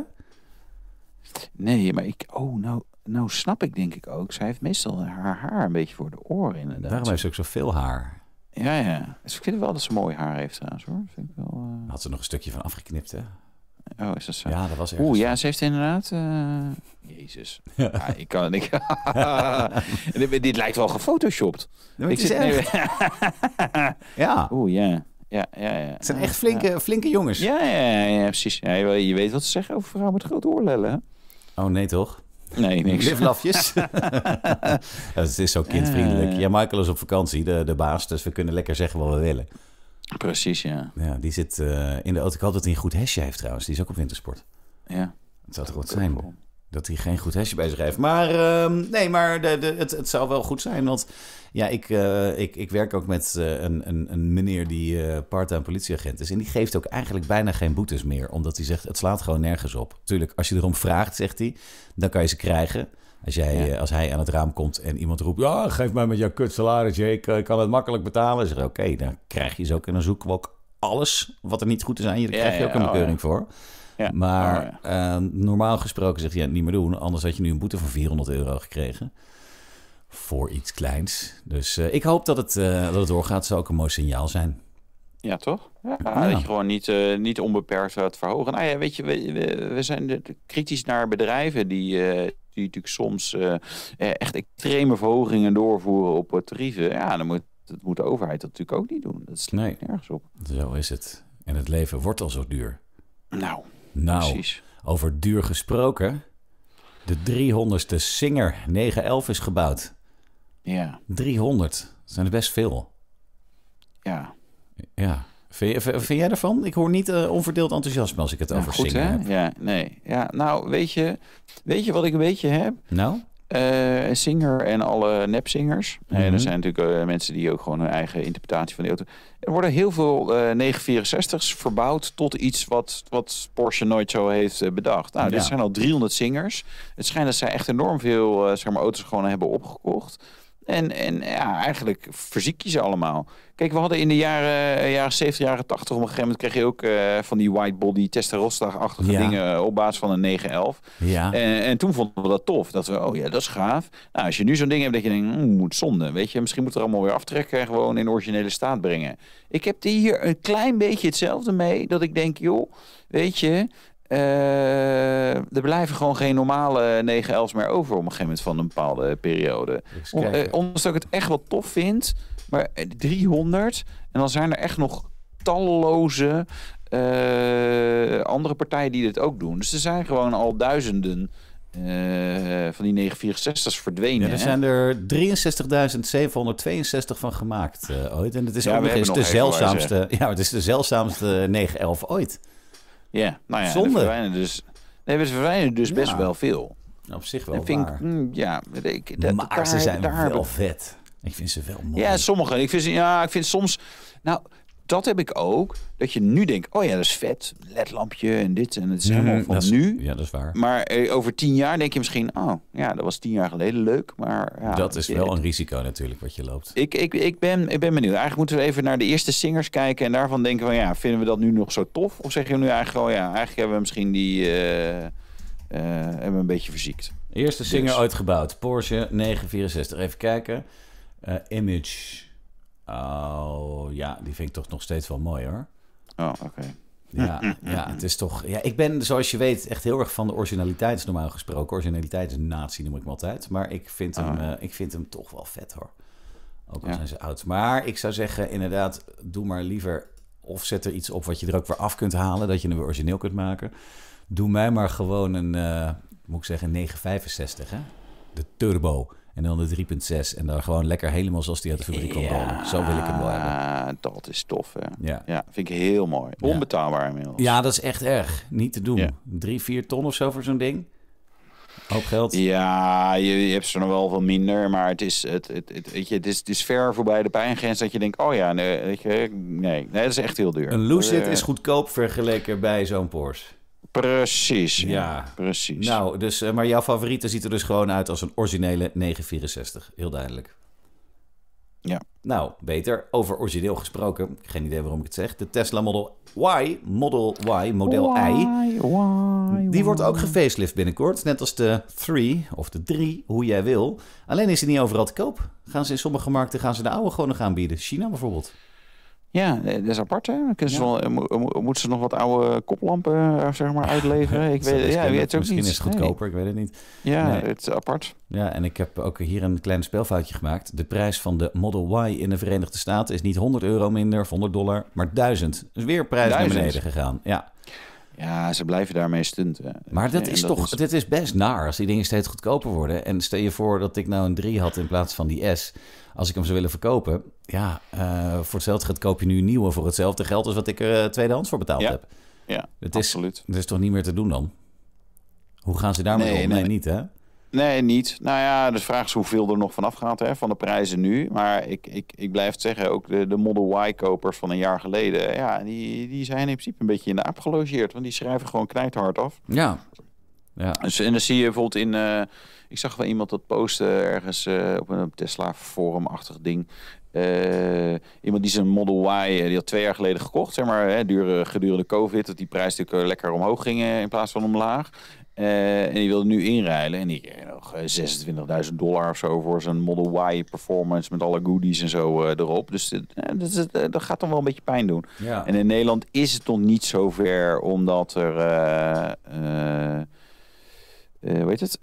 Nee, maar ik... Oh, nou, nou snap ik denk ik ook. Zij heeft meestal haar haar een beetje voor de oren, inderdaad. Daarom heeft ze ook zoveel haar. Ja, ja. Dus ik vind wel dat ze mooi haar heeft trouwens, hoor. Vind ik wel, Had ze nog een stukje van afgeknipt, hè? Oh, is dat zo? Ja, dat was echt Oeh, ja, ze heeft inderdaad... Eh, Jezus. Ja, ah, ik kan ik... dit, dit lijkt wel gefotoshopt. ik zit ja. Oeh, ja. Ja, ja, ja. Het zijn echt flinke, flinke jongens. Ja, ja, ja, precies. je weet wat ze zeggen over vrouwen met grote oorlellen. Oh, nee toch? Nee, niks. Liflafjes. het is zo kindvriendelijk. Ja, Michael is op vakantie, de, de baas. Dus we kunnen lekker zeggen wat we willen. Precies, ja. Ja, die zit eh, in de auto. Ik hoop dat hij een goed hesje heeft trouwens. Die is ook op wintersport. Ja. Het zou toch goed zijn cool. dat hij geen goed hesje bij zich heeft. Maar ehm, nee, maar de, de, het, het zou wel goed zijn. Want ja, ik, eh, ik, ik werk ook met eh, een, een, een meneer die part-time politieagent is. En die geeft ook eigenlijk bijna geen boetes meer. Omdat hij zegt, het slaat gewoon nergens op. Tuurlijk, als je erom vraagt, zegt hij, dan kan je ze krijgen. Als, jij, eh, als hij aan het raam komt en iemand roept... ja, geef mij met jouw kut salaris, ik, eh, ik kan het makkelijk betalen. Zeg oké, dan krijg je ze dus ook. En dan zoeken we ook alles wat er niet goed is aan je. Daar krijg je ook een oh, bekeuring voor. maar oh, eh, normaal gesproken zegt je het niet meer doen. Anders had je nu een boete van 400 euro gekregen. Voor iets kleins. Dus ik hoop dat het, dat het doorgaat. Het zou ook een mooi signaal zijn. Ja, toch? Ja, Dat je gewoon niet, niet onbeperkt gaat verhogen. Nou ja, weet je, we, we, we zijn kritisch naar bedrijven die, die natuurlijk soms eh, eh, echt extreme verhogingen doorvoeren op eh, tarieven. Ja, dan moet, dat moet de overheid dat natuurlijk ook niet doen. Dat is nee. nergens op. Zo is het. En het leven wordt al zo duur. Nou, nou precies. Over duur gesproken. De 300ste Singer 911 is gebouwd. Ja. 300. Dat zijn het best veel. Ja. Ja. Vind, jij ervan? Ik hoor niet eh, onverdeeld enthousiasme als ik het over zingen heb. Ja, nee. Ja, nou, weet je, weet je wat ik een beetje heb? Nou? Uh, singer en alle nepzingers. Mm er mhm. zijn natuurlijk eh, mensen die ook gewoon hun eigen interpretatie van de auto... Er worden heel veel 964's verbouwd tot iets wat, wat Porsche nooit zo heeft bedacht. Nou, ja. dit zijn al 300 zingers. Het schijnt dat zij echt enorm veel zeg maar, auto's gewoon hebben opgekocht... En, en ja, eigenlijk verziek je ze allemaal. Kijk, we hadden in de jaren, eh, jaren 70, jaren 80... om een gegeven moment kreeg je ook eh, van die white body testosteronachtige ja. dingen... op basis van een 9-11. Ja. En, en, toen vonden we dat tof. Dat we, oh ja, dat is gaaf. Nou, als je nu zo'n ding hebt dat je denkt, mm, moet zonde. Weet je, misschien moet er allemaal weer aftrekken... en gewoon in originele staat brengen. Ik heb hier een klein beetje hetzelfde mee. Dat ik denk, joh, weet je... Eh, er blijven gewoon geen normale 9 11 meer over op een gegeven moment van een bepaalde periode. Eh, On, dat ik het echt wel tof vind, maar 300 eh, en dan zijn er echt nog talloze andere partijen die dit ook doen. Dus er zijn gewoon al duizenden van die 964's verdwenen. er zijn er 63.762 van gemaakt ooit. En het is ja, de zeldzaamste, ja, het is de zeldzaamste 911 ooit. Ja, nou ja, Zonde. Verwijnen dus, nee, we verwijnen dus best wel veel. Op zich wel. Dat vind waar. Ik, mm, ja, ik, dat, maar daar, ze zijn daar wel vet. Ik vind ze wel mooi. Ja, sommige. Ik vind, ja, ik vind soms. Nou, dat heb ik ook. Dat je nu denkt, oh ja, dat is vet. Ledlampje en dit en het is helemaal van nu. Ja, dat is waar. Maar eh, over tien jaar denk je misschien, oh ja, dat was tien jaar geleden leuk. Maar ja, dat is wel een risico natuurlijk wat je loopt. Ik, ik, ik, ben, ik ben benieuwd. Eigenlijk moeten we even naar de eerste singers kijken. En daarvan denken van ja, vinden we dat nu nog zo tof? Of zeg je nu eigenlijk, oh ja, eigenlijk hebben we misschien die... Eh, eh, hebben we een beetje verziekt. Eerste singer uitgebouwd. Dus. Porsche 964. Even kijken. image Oh, ja, die vind ik toch nog steeds wel mooi hoor. Oh, oké. Ja, ja, het is toch. Ja, ik ben, zoals je weet, echt heel erg van de originaliteit normaal gesproken. Originaliteit is natie, noem ik hem altijd. Maar ik vind, hem, ah. eh, ik vind hem toch wel vet hoor. Ook al zijn ze oud. Maar ik zou zeggen, inderdaad, doe maar liever. Of zet er iets op wat je er ook weer af kunt halen, dat je hem weer origineel kunt maken. Doe mij maar gewoon een, eh, moet ik zeggen, 965, hè? De Turbo. En dan de 3.6 en dan gewoon lekker helemaal zoals die uit de fabriek komt komen. Zo wil ik hem wel hebben. Dat is tof, hè? Ja. ja vind ik heel mooi. Onbetaalbaar inmiddels. Ja, dat is echt erg. Niet te doen. 3 Drie, vier ton of zo voor zo'n ding. Hoop geld. Ja, je, hebt ze nog wel veel minder. Maar het is, het, het, het, weet je, het, is, is ver voorbij de pijngrens dat je denkt... oh ja, nee, weet je, nee, nee, dat is echt heel duur. Een Lucid eh. is goedkoop vergeleken bij zo'n Porsche. Precies, ja. Precies. Nou, dus, eh, maar jouw favoriete ziet er dus gewoon uit als een originele 964. Heel duidelijk. Ja. Nou, beter. Over origineel gesproken. Geen idee waarom ik het zeg. De Tesla Model Y, Model Y, model I. die wordt ook gefacelift binnenkort. Net als de 3 of de 3, hoe jij wil. Alleen is die niet overal te koop. Gaan ze in sommige markten gaan ze de oude gewoon nog aanbieden. China bijvoorbeeld. Ja, eh, dat is apart. Hè? Kunnen ze wel, moeten ze nog wat oude koplampen eh, zeg maar, uitleveren? Ik weet, ja, weet het ook misschien is het goedkoper, ik weet het niet. Ja, het is apart. Ja, en ik heb ook hier een klein speelfoutje gemaakt. De prijs van de Model Y in de Verenigde Staten is niet 100 euro minder of 100 dollar, maar 1000. Dus weer prijs naar beneden gegaan. Ja. Ja, ze blijven daarmee stunten. Maar dat is toch, dit is best naar als die dingen steeds goedkoper worden. En stel je voor dat ik nou een 3 had in plaats van die S. Als ik hem zou willen verkopen, ja, eh, voor hetzelfde geld koop je nu een nieuwe voor hetzelfde geld als wat ik er uh, tweedehands voor betaald heb. Ja, het is, absoluut. Dat is toch niet meer te doen dan? Hoe gaan ze daarmee nee, om? Nee, nee, nee, niet hè? Nee, niet. Nou ja, de vraag is hoeveel er nog vanaf gaat hè, van de prijzen nu. Maar ik, ik, ik blijf het zeggen, ook de, de Model Y-kopers van een jaar geleden... Ja, die, die zijn in principe een beetje in de aap gelogeerd. Want die schrijven gewoon hard af. Ja. ja. Dus, en dan zie je bijvoorbeeld in... Eh, ik zag wel iemand dat posten ergens eh, op een Tesla-forum-achtig ding. Eh, iemand die zijn Model Y, die had twee jaar geleden gekocht, zeg maar, hè, gedurende COVID, dat die prijs natuurlijk lekker omhoog ging in plaats van omlaag. Eh, en die wilde nu inrijden. En die kreeg nog 26.000 eh, dollar of zo voor zijn Model Y performance met alle goodies en zo eh, erop. Dus dat, dus dat, gaat dan wel een beetje pijn doen. En in Nederland is het nog niet zo ver omdat er... hoe heet het?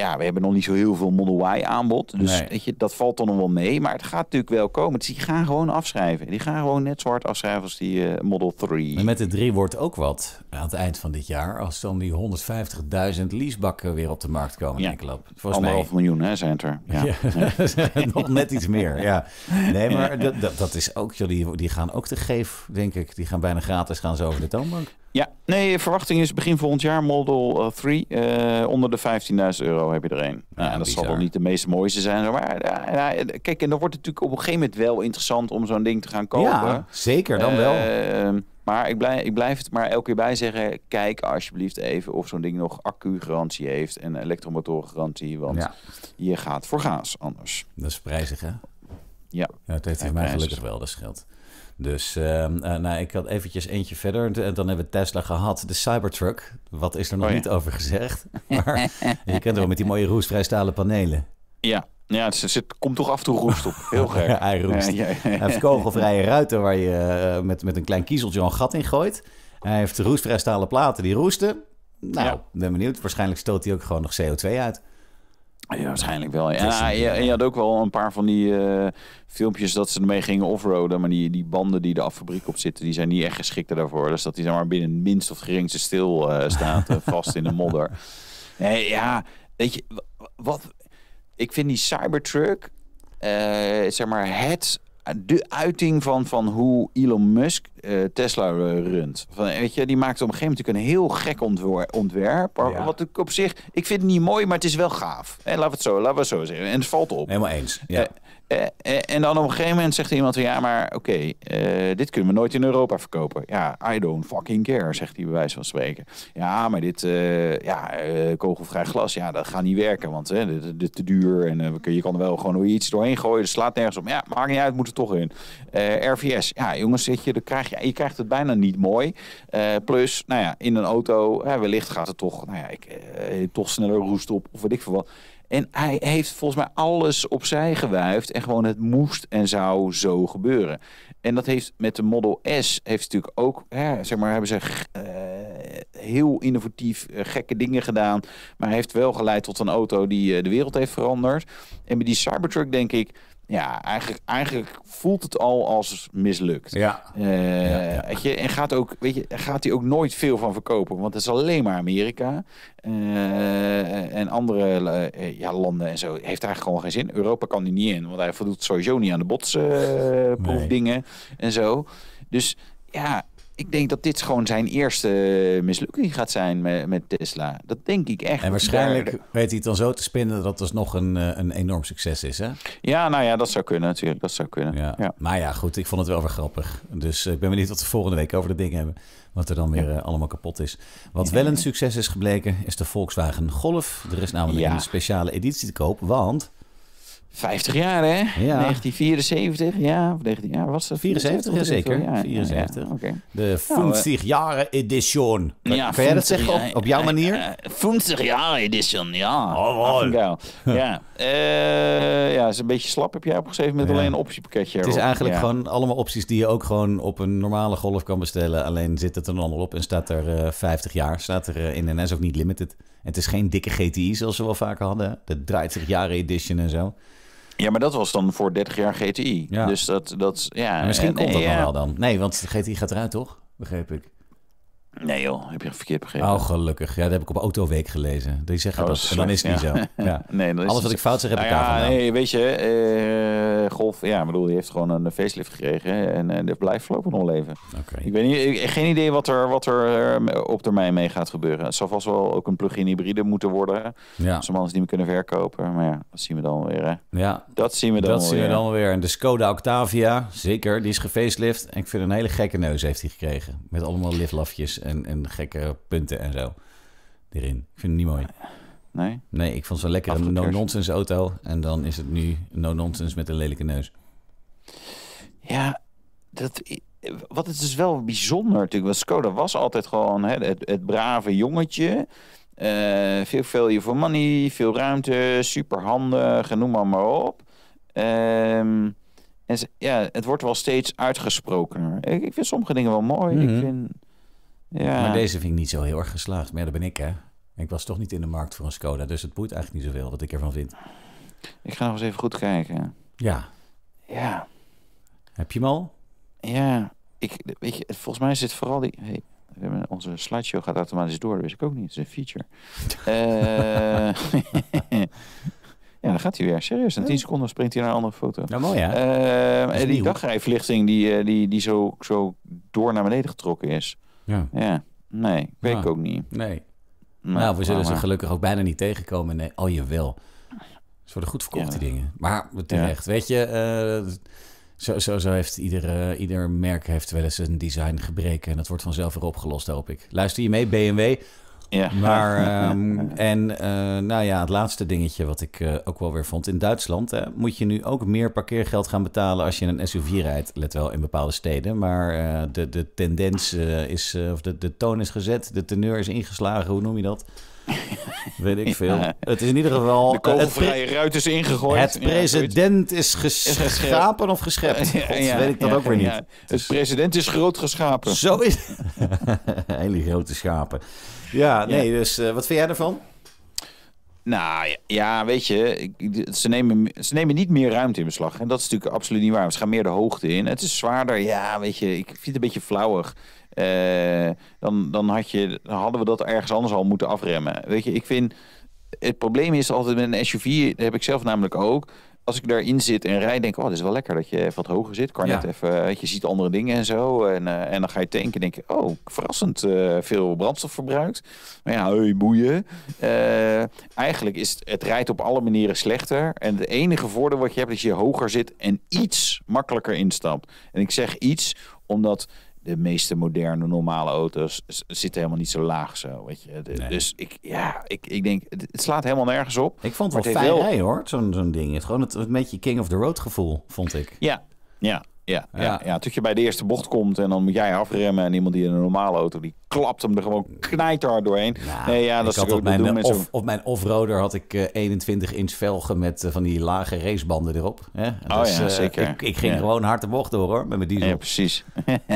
ja, we hebben nog niet zo heel veel Model Y aanbod. Dus weet je, dat valt dan nog wel mee. Maar het gaat natuurlijk wel komen. Dus die gaan gewoon afschrijven. Die gaan gewoon net zo hard afschrijven als die uh, Model 3. Maar met de 3 wordt ook wat aan het eind van dit jaar. Als dan die 150.000 leasebakken weer op de markt komen. Ja. Loop, Anderhalf mij... miljoen hè, zijn er. Ja. nog net iets meer. Ja. Nee, maar dat, dat, dat is ook, Jullie, die, die gaan ook te geef, denk ik. Die gaan bijna gratis gaan ze over de toonbank. Ja, nee, verwachting is begin volgend jaar Model 3 eh, eh, onder de 15.000 euro heb je er en nou, dat zal wel niet de meest mooiste zijn. Maar ja, kijk, en dan wordt het natuurlijk op een gegeven moment wel interessant om zo'n ding te gaan kopen. Ja, zeker, dan wel. Ehm, maar ik blijf, ik blijf het maar elke keer bij zeggen. Kijk alsjeblieft even of zo'n ding nog accu-garantie heeft en garantie, Want je gaat voor gaas anders. Dat is prijzig, hè? Ja. dat heeft hij mij gelukkig wel, dat scheelt. Dus ehm, eh, nou, ik had eventjes eentje verder. En dan hebben we Tesla gehad. De Cybertruck. Wat is er nog oh niet over gezegd? Maar je kent wel met die mooie roestvrijstalen panelen. Ja, ja, het, zit, komt toch af en toe roest op. Heel gek. ja, hij roest. hij heeft kogelvrije ruiten waar je eh, met, met een klein kiezeltje een gat in gooit. Hij heeft roestvrijstalen platen die roesten. Nou, ben benieuwd. Waarschijnlijk stoot hij ook gewoon nog CO2 uit. Ja, waarschijnlijk wel. En, ja, en je had ook wel een paar van die eh, filmpjes dat ze ermee gingen offroaden. Maar die, die banden die de fabriek op zitten, die zijn niet echt geschikt daarvoor. Dus dat die dan maar binnen minst of geringste stil eh, staat, eh, vast in de modder. Nee, ja, weet je, wat... Ik vind die Cybertruck, zeg maar, het de uiting van, van hoe Elon Musk eh, Tesla eh, runt. Van, weet je, die maakt op een gegeven moment een heel gek ontwerp. Wat ik op zich, ik vind het niet mooi, maar het is wel gaaf. Eh, en laat het zo, laten we zo zeggen. En het valt op. Helemaal eens. Ja. Eh, eh, en dan op een gegeven moment zegt iemand: Ja, maar oké, eh, dit kunnen we nooit in Europa verkopen. Ja, I don't fucking care, zegt hij bij wijze van spreken. Ja, maar dit ja, kogelvrij glas, ja, dat gaat niet werken, want dit, dit te duur en we je kan er wel gewoon iets doorheen gooien. slaat nergens op. Ja, maakt niet uit, moet er toch in. RVS, ja, jongens, zit je, dan krijg je, je krijgt het bijna niet mooi. plus, nou ja, in een auto, wellicht gaat het toch, nou ja, ik, toch sneller roest op of weet ik veel wat. En hij heeft volgens mij alles opzij gewuifd en gewoon het moest en zou zo gebeuren. En dat heeft met de Model S heeft natuurlijk ook, hè, zeg maar, hebben ze eh, heel innovatief eh, gekke dingen gedaan. Maar heeft wel geleid tot een auto die eh, de wereld heeft veranderd. En met die Cybertruck denk ik, ja, eigenlijk, eigenlijk voelt het al als mislukt. Ja. Uh, je, en gaat, ook, weet je, gaat hij ook nooit veel van verkopen, want het is alleen maar Amerika en andere eh, eh, ja, landen en zo, heeft eigenlijk gewoon geen zin. Europa kan die niet in, want hij voldoet sowieso niet aan de botsproefdingen eh, nee. en zo. Dus ja, ik denk dat dit gewoon zijn eerste mislukking gaat zijn met, met Tesla. Dat denk ik echt. En waarschijnlijk weet hij het dan zo te spinnen dat dat nog een, een enorm succes is, hè? Ja, nou ja, dat zou kunnen natuurlijk. Dat zou kunnen. Ja. Maar ja, goed, ik vond het wel weer grappig. Dus ik ben benieuwd wat we volgende week over de dingen hebben. Wat er dan weer eh, allemaal kapot is. Wat wel een succes is gebleken, is de Volkswagen Golf. Er is namelijk een speciale editie te koop, want 50 jaar, hè? 1974, ja. Of 19, ja, was het. 74, 74 zeker. Ja, 74. Ja, De 50 jaren edition. ja, kan zeggen op, op jouw manier? 50 jaar edition, ja. Oh, eh, wow. ja. ja, is een beetje slap heb jij opgeschreven met alleen een optiepakketje. Het is eigenlijk gewoon allemaal opties die je ook gewoon op een normale golf kan bestellen. Alleen zit het er dan op en staat er 50 eh, jaar. Staat er eh, in en is ook niet limited. En het is geen dikke GTI zoals we wel vaker hadden. De 30 zich jaren edition en zo. Ja, maar dat was dan voor 30 jaar GTI. Dus dat, dat ja. misschien komt dat nog wel dan. Nee, want GTI gaat eruit, toch? Begreep ik. Nee joh, heb je verkeerd begrepen. Oh, gelukkig. Ja, dat heb ik op Autoweek gelezen. Die zeggen oh, dat, en dan is het niet zo. Ja. nee, dan is Alles wat ik fout zeg, heb ik nou ja, Nee, weet je, eh, Golf, ja, bedoel, die heeft gewoon een facelift gekregen. En uh, blijft voorlopig nog leven. Ik weet niet, geen idee wat er, wat er eh, op termijn mee gaat gebeuren. Het zal vast wel ook een plug-in hybride moeten worden. Ja. Zodat anders niet meer kunnen verkopen. Maar ja, dat zien we dan weer. Hè. Ja, dat zien we dan dat weer. Dat zien we dan weer. En de Skoda Octavia, zeker, die is gefacelift. En ik vind een hele gekke neus heeft hij gekregen. Met allemaal liftlafjes en, en gekke punten en zo erin. Ik vind het niet mooi. Nee? Nee, ik vond lekker een no-nonsense auto. En dan is het nu no-nonsense met een lelijke neus. Ja, dat, wat is dus wel bijzonder natuurlijk. Want Skoda was altijd gewoon hè, het, het brave jongetje. Uh, veel je voor money, veel ruimte, superhandig, noem maar, maar op. Ehm, en ja, het wordt wel steeds uitgesproken Ik, ik, vind sommige dingen wel mooi. Ik mhm. vind... Ja. Maar deze vind ik niet zo heel erg geslaagd. Maar ja, dat ben ik, hè. ik was toch niet in de markt voor een Skoda, dus het boeit eigenlijk niet zoveel wat ik ervan vind. Ik ga nog eens even goed kijken. Ja. Ja. Heb je hem al? Ja. Ik, weet je, volgens mij zit vooral die... Hey, onze slideshow gaat automatisch door, dat wist ik ook niet. Het is een feature. Eh, ja, dan gaat hij weer. Serieus, Na 10 seconden springt hij naar een andere foto. Nou, mooi hè? Eh, die dagrijverlichting die, eh, die, die zo, zo door naar beneden getrokken is. Ja. ja. Nee, weet ah. ik ook niet. Nee. nou, we zullen ze gelukkig ook bijna niet tegenkomen. Nee, oh wel Ze worden goed verkocht, die dingen. Maar terecht, weet je... Uh, zo, zo, zo heeft ieder, eh, ieder merk heeft wel eens een design gebreken. En dat wordt vanzelf weer opgelost, hoop ik. Luister je mee, BMW? Ja. Maar, ehm, en eh, nou ja, het laatste dingetje wat ik eh, ook wel weer vond. In Duitsland hè, moet je nu ook meer parkeergeld gaan betalen als je een SUV rijdt. Let wel in bepaalde steden. Maar eh, de, de tendens is, of de, de toon is gezet, de teneur is ingeslagen. Hoe noem je dat? Weet ik veel. Het is in ieder geval... De kogelvrije ruit is ingegooid. Het president is, geschapen of geschept. God, weet ik dat ook weer niet. Het dus- president is groot geschapen. Zo is Hele grote schapen. Ja, nee, dus eh, wat vind jij ervan? Nou ja, weet je, ze nemen, ze nemen niet meer ruimte in beslag. En dat is natuurlijk absoluut niet waar. Ze gaan meer de hoogte in. Het is zwaarder, ja, weet je, ik vind het een beetje flauwig. Eh, dan, dan, had je, dan hadden we dat ergens anders al moeten afremmen. Weet je, ik vind het probleem is altijd met een SUV, dat heb ik zelf namelijk ook als ik daarin zit en rij, denk ik, oh, dat is wel lekker dat je even wat hoger zit. Kan net even, eh, je, ziet andere dingen en zo. En, eh, en dan ga je tanken denk je, oh, verrassend eh, veel brandstof verbruikt. Maar ja, hey, boeien. eigenlijk is het, het rijdt op alle manieren slechter. En het enige voordeel wat je hebt, is dat je hoger zit en iets makkelijker instapt. En ik zeg iets, omdat de meeste moderne normale auto's zitten helemaal niet zo laag zo. Weet je. Dus ik, ja, ik, ik denk, het, slaat helemaal nergens op. Ik vond het wel fijn hoor, zo'n zo'n ding. Het, gewoon het, een beetje King of the Road gevoel, vond ik. Ja, ja. Ja, ja. ja, ja tot je bij de eerste bocht komt en dan moet jij afremmen. En iemand die in een normale auto, die klapt hem er gewoon knijter doorheen. Nou, nee, ja, dat is op mijn, off, op mijn off-roader had ik 21 eh, inch velgen met eh, van die lage racebanden erop. oh dus, ja, eh, zeker. Ik, ik ging gewoon hard de bocht door hoor, met mijn diesel. Ja, precies.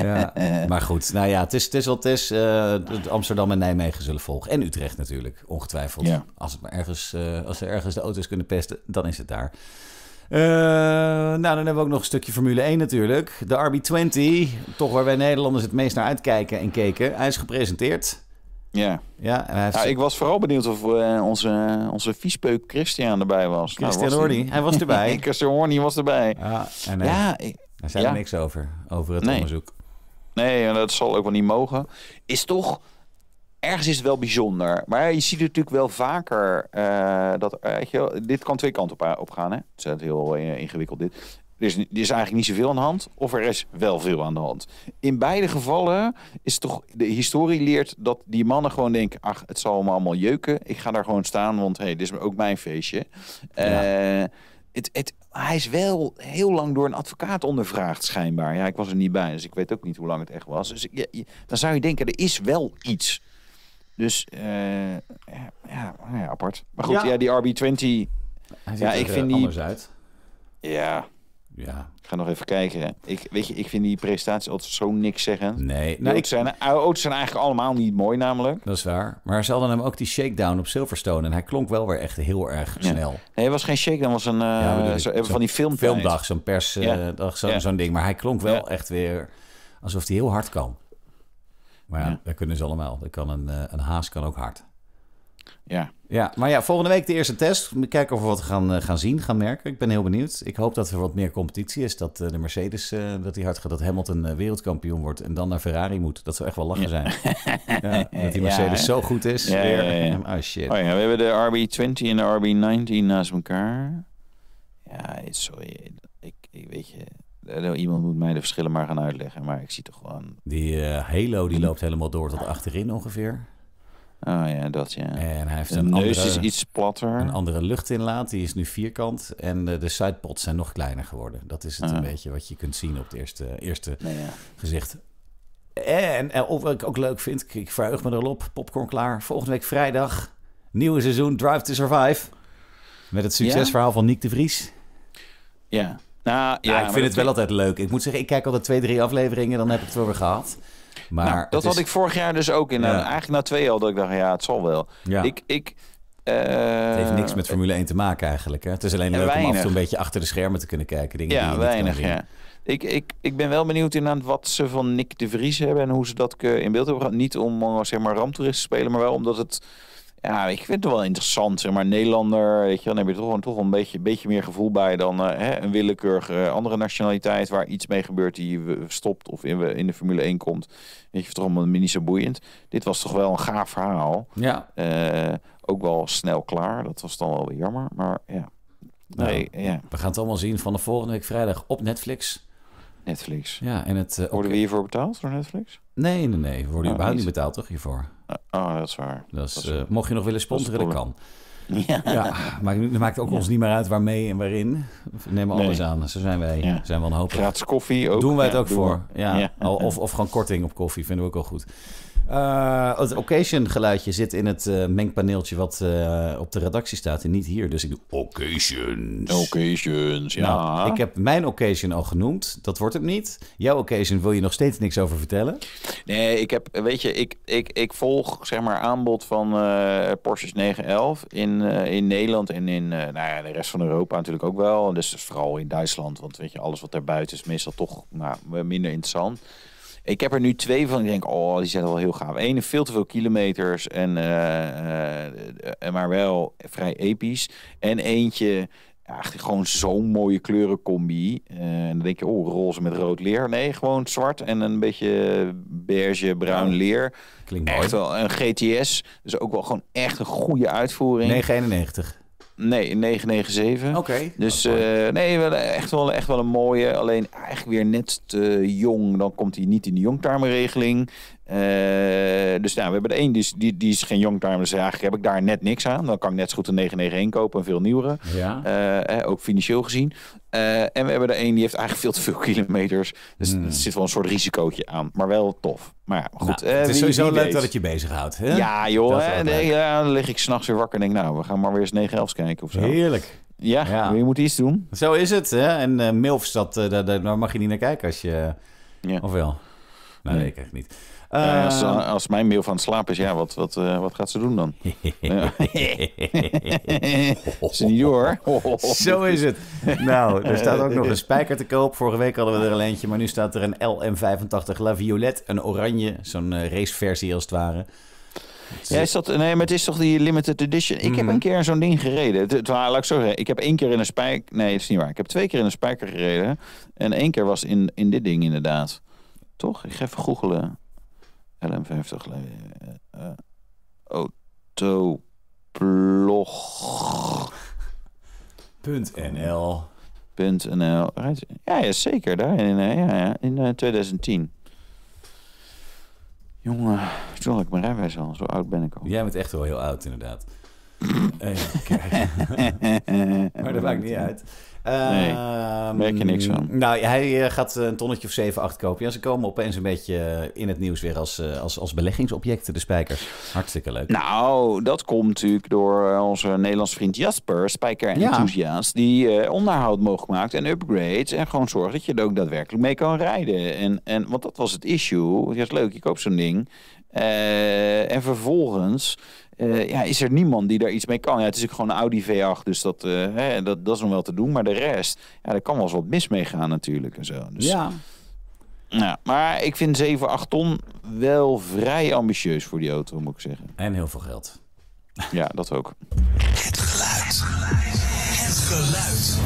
maar goed, nou ja, het is, het is wat het is. Amsterdam en Nijmegen zullen volgen. En Utrecht natuurlijk, ongetwijfeld. Als, het maar ergens, als ze ergens de auto's kunnen pesten, dan is het daar. Eh, nou, dan hebben we ook nog een stukje Formule 1 natuurlijk. De RB20, toch waar wij Nederlanders het meest naar uitkijken en keken. Hij is gepresenteerd. Ja. Ja, ik was vooral benieuwd of eh, onze, onze viespeuk Christian erbij was. Nou, Christian nou, Horny, hij was erbij. Christian Horny was erbij. Ja, en, uh, ja, ik... daar zei er niks over, over het nee. onderzoek. Nee, dat zal ook wel niet mogen. Is toch ergens is het wel bijzonder. Maar je ziet natuurlijk wel vaker. Eh, dat, eh, dit kan twee kanten eh, op, gaan. Hè? Het is heel ingewikkeld dit. Er is, er is eigenlijk niet zoveel aan de hand. Of er is wel veel aan de hand. In beide gevallen is toch... De historie leert dat die mannen gewoon denken... Ach, het zal me allemaal jeuken. Ik ga daar gewoon staan, want hey, dit is ook mijn feestje. Het, het, hij is wel heel lang door een advocaat ondervraagd, schijnbaar. Ja, ik was er niet bij, dus ik weet ook niet hoe lang het echt was. Dus dan zou je denken, er is wel iets. Dus eh, ja, ja, apart. Maar goed, ja, die RB20. ja, ik vind eh, die. Uit. Ja. Ja. Ik ga nog even kijken. Ik, weet je, ik vind die presentatie altijd zo niks zeggen. Nee. Nou, zijn, eh, auto's zijn eigenlijk allemaal niet mooi namelijk. Dat is waar. Maar ze hadden hem ook die shakedown op Silverstone. En hij klonk wel weer echt heel erg snel. Ja. Nee, het was geen shakedown. was een, uh, zo, van die filmdag. Zo'n persdag, zo'n ding. Maar hij klonk wel echt weer alsof hij heel hard kwam maar ja, dat kunnen ze allemaal. Dat kan een, eh, een haas kan ook hard. Ja. ja, maar ja, volgende week de eerste test. Kijken of we wat gaan, eh, gaan zien, gaan merken. Ik ben heel benieuwd. Ik hoop dat er wat meer competitie is. Dat eh, de Mercedes, dat die hard gaat, dat Hamilton wereldkampioen wordt en dan naar Ferrari moet. Dat zou echt wel lachen zijn. Ja. dat die Mercedes zo goed is. weer. Oh shit. Oh, ja, we hebben de RB20 en de RB19 naast elkaar. Ja, sorry. Ik, ik weet je, eh, nou, iemand moet mij de verschillen maar gaan uitleggen, maar ik zie toch gewoon... Die eh, Halo die loopt helemaal door tot achterin ongeveer. Oh ja, dat ja. En hij heeft een neus andere, is iets platter. Een andere luchtinlaat, die is nu vierkant. En de, eh, de sidepods zijn nog kleiner geworden. Dat is het een ah. beetje wat je kunt zien op het eerste, eerste nou gezicht. En, of, wat ik ook leuk vind, ik verheug me er al op, Popcorn klaar. Volgende week vrijdag, nieuwe seizoen Drive to Survive. Met het succesverhaal van Nick de Vries. Ja, nou, ja, ik vind het wel altijd leuk. Ik moet zeggen, ik kijk altijd twee, drie afleveringen, dan heb ik het wel weer gehad. Maar nou, dat had ik vorig jaar dus ook in. Eh, eigenlijk na twee al dat ik dacht, ja, het zal wel. Ik, ik, het heeft eh, niks met Formule 1 te maken eigenlijk. Hè? Het is alleen eh, leuk om af en toe een beetje achter de schermen te kunnen kijken. Dingen ja, die weinig. Ja. Ik, ik, ik ben wel benieuwd inderdaad wat ze van Nick de Vries hebben en hoe ze dat in beeld hebben gehad. Niet om zeg maar ramptoerist te spelen, maar wel omdat het ja, ik vind het wel interessant. maar Nederlander, weet je, dan heb je toch, toch een beetje, beetje meer gevoel bij dan eh, hè, een willekeurige eh, andere nationaliteit waar iets mee gebeurt die stopt of in, in de Formule 1 komt. Weet je, toch allemaal niet zo boeiend. Dit was toch wel een gaaf verhaal. Ja. Eh, ook wel snel klaar. Dat was dan wel weer jammer. Maar ja. Nou, nee, ja. We gaan het allemaal zien van de volgende week vrijdag op Netflix. Netflix. Ja, en het... Uh, Worden we hiervoor betaald door Netflix? Nee, nee, nee. We worden oh, überhaupt niet betaald, toch, hiervoor? Ah, oh, dat is waar. Dat is, eh, mocht je nog willen sponsoren, dat, kan. Ja. ja, maar het maakt ook ons niet meer uit waarmee en waarin. Neem alles aan. Zo zijn wij. Ja. Zijn we een hoop. Gratis koffie ook. Doen wij het ook voor. Ja. Of, of gewoon korting op koffie. Vinden we ook wel goed. Eh, het occasion geluidje zit in het eh, mengpaneeltje wat eh, op de redactie staat en niet hier. Dus ik doe occasions. Occasions, ja. Nou, ik heb mijn occasion al genoemd. Dat wordt het niet. Jouw occasion wil je nog steeds niks over vertellen? Nee, ik heb, weet je, ik, ik, ik volg zeg maar aanbod van Porsches 911 in, in Nederland en in nou ja, de rest van Europa natuurlijk ook wel. Dus vooral in Duitsland, want weet je, alles wat daar buiten is meestal toch nou, minder interessant. Ik heb er nu twee van. Ik denk, oh, die zijn wel heel gaaf. Eén, veel te veel kilometers, en, uh, maar wel vrij episch. En eentje, ja, gewoon zo'n mooie kleurencombi. Uh, en dan denk je, oh, roze met rood leer. Nee, gewoon zwart en een beetje beige bruin leer. Klinkt echt mooi. wel een GTS. Dus ook wel gewoon echt een goede uitvoering. 99. Nee, 997. Oké. Dus oh, eh, nee, wel, eh, echt, wel, echt wel een mooie. Alleen eigenlijk weer net te jong. Dan komt hij niet in de jongtamerregeling. Eh, dus nou, we hebben de één, die, die, is geen youngtimer. Dus eigenlijk heb ik daar net niks aan. Dan kan ik net zo goed een 991 kopen, een veel nieuwere. Eh, eh, ook financieel gezien. en we hebben er één die heeft eigenlijk veel te veel kilometers. Dus hmm. er zit wel een soort risicootje aan. Maar wel tof. Maar goed. Nou, het is sowieso leuk dat het je bezighoudt. Hè? Ja, joh. ja, dan lig ik s'nachts weer wakker en denk, nou, we gaan maar weer eens 911 kijken of zo. Heerlijk. Ja, je moet iets doen. Zo is het. Hè? En MILFs, dat, daar, mag je niet naar kijken als je... Ja. Of wel? Nou, nee. nee, ik echt niet. Ehm, eh, als, mijn mail van slaap is, ja, wat, wat, eh, wat gaat ze doen dan? Senior. Zo is het. Nou, er staat ook nog een spijker te koop. Vorige week hadden we er een eentje, maar nu staat er een LM85 La Violet. Een oranje, zo'n eh, raceversie als het ware. Ja, is dat, nee, maar het is toch die limited edition. Ik heb mhm. een keer zo'n ding gereden. Het, laat ik zo zeggen. Ik heb één keer in een spijker... Nee, dat is niet waar. Ik heb twee keer in een spijker gereden. En één keer was in, in dit ding inderdaad. Toch? Ik ga even googelen. LM50 uh, autoblog.nl .nl ja, ja, zeker. Daar in, 2010. Eh, eh, Jongen, toen ik mijn rijbewijs al. Zo oud ben ik al. Jij bent echt wel heel oud, inderdaad. maar dat maakt niet uit nee, ehm, merk je niks van. Nou, hij eh, gaat een tonnetje of 7, 8 kopen. Ja, ze komen opeens een beetje eh, in het nieuws weer als, eh, als, als beleggingsobjecten, de spijkers. Hartstikke leuk. Nou, dat komt natuurlijk door onze Nederlandse vriend Jasper, spijker enthousiast, die onderhoud mogelijk maakt en upgrades. En gewoon zorgt dat je er ook daadwerkelijk mee kan rijden. En, en, want dat was het issue. Het is leuk, je koopt zo'n ding. en vervolgens eh, ja, is er niemand die daar iets mee kan. Ja, het is ook gewoon een Audi V8, dus dat, eh, hè, dat, dat is nog wel te doen. Maar de rest, ja, daar kan wel eens wat mis mee gaan natuurlijk en zo. Dus, ja. maar ik vind 7, 8 ton wel vrij ambitieus voor die auto, moet ik zeggen. En heel veel geld. Ja, dat ook. Het geluid. Het geluid.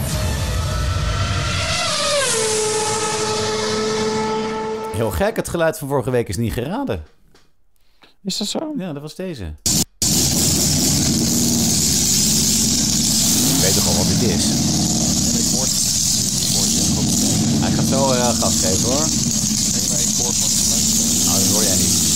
Heel gek, het geluid van vorige week is niet geraden. Is dat zo? Ja, dat was deze. is. En ik hoor het. Hij gaat zo uh, eh, gas geven hoor. Nee, maar ik hoor van Nou, dat hoor jij niet.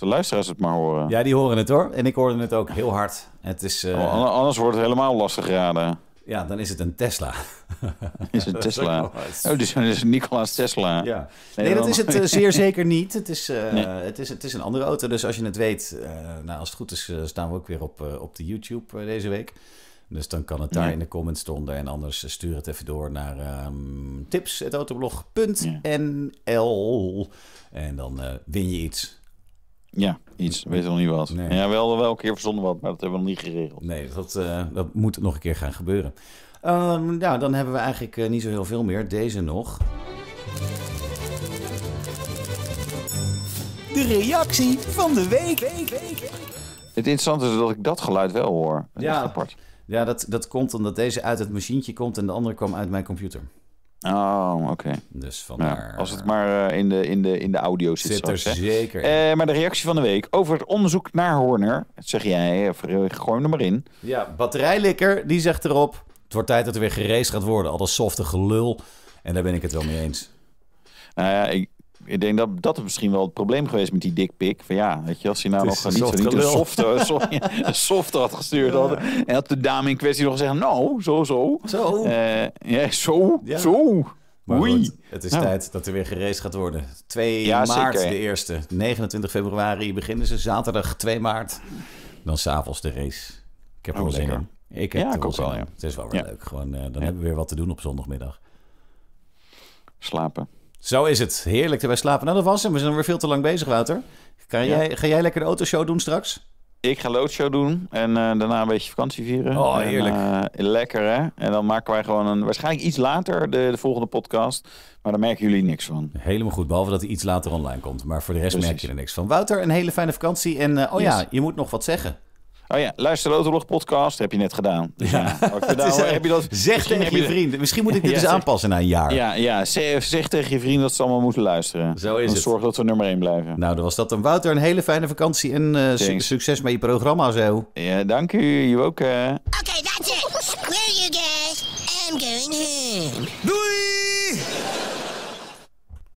De luisteraars het maar horen. Ja, die horen het hoor. En ik hoorde het ook heel hard. Het is, oh, eh, anders wordt het helemaal lastig raden. Ja, dan is het een Tesla. Is het Tesla? Oh, dus dan is Tesla. Ja. Nee, dat is het eh, zeer zeker niet. Het is, eh, het, is, het is een andere auto. Dus als je het weet, eh, nou, als het goed is, staan we ook weer op, op de YouTube deze week. Dus dan kan het daar in de comments stonden En anders stuur het even door naar um, ehm, tips.autoblog.nl. En dan win je iets. Ja, iets. Weet nog niet wat. Ja, wel, wel een keer verzonnen wat, maar dat hebben we nog niet geregeld. Nee, dat, eh, dat moet nog een keer gaan gebeuren. Um, nou, dan hebben we eigenlijk eh, niet zo heel veel meer. Deze nog. De reactie van de week. Het interessante is dat ik dat geluid wel hoor. ja, ja dat, dat komt omdat deze uit het machientje komt en de andere kwam uit mijn computer. Oh, oké. Dus vandaar... als het maar eh, in, de, in, de, in de audio zit. Zit er hè? zeker eh, maar de reactie van de week over het onderzoek naar Horner. Zeg jij, eh, gooi hem er maar in. Ja, batterijlikker, die zegt erop... Het wordt tijd dat er weer gereced gaat worden. Al dat softe gelul. En daar ben ik het wel mee eens. Nou ja, ik, ik denk dat dat misschien wel het probleem geweest met die dikpik. Van ja, weet je, als hij nou nog niet, zo, niet een softer, een softer had gestuurd. Ja. en had de dame in kwestie nog gezegd, nou, zo, zo. Zo. Eh, ja, zo, zo. Maar het is nou. tijd dat er weer gereisd gaat worden. 2 maart de eerste. 29 februari beginnen ze. Zaterdag 2 maart. Dan s'avonds de race. Ik heb er oh, zin Ik heb ja, er wel Het is wel weer leuk. Gewoon, eh, dan hebben we weer wat te doen op zondagmiddag. Slapen. Zo is het. Heerlijk erbij slapen. Nou, dat was hem. We zijn weer veel te lang bezig, Wouter. Kan jij, Ga jij lekker de autoshow doen straks? Ik ga loodshow doen en eh, daarna een beetje vakantie vieren. Oh, heerlijk. Eh, lekker, hè? En dan maken wij gewoon een, waarschijnlijk iets later de, de, volgende podcast. Maar daar merken jullie niks van. Helemaal goed, behalve dat hij iets later online komt. Maar voor de rest merk je er niks van. Wouter, een hele fijne vakantie. En eh, oh ja, je moet nog wat zeggen. Oh ja, luister de Autolog podcast, heb je net gedaan. Dus heb je dat, zeg tegen je vriend. Misschien moet ik dit eens aanpassen na een jaar. Ja, ja zeg, tegen je vriend dat ze allemaal moeten luisteren. Zo is het. Zorg dat we nummer 1 blijven. Nou, dan was dat dan, Wouter. Een hele fijne vakantie en eh, succes met je programma zo. Ja, dank u. Je ook. Oké, that's it. Screw you guys. I'm going home.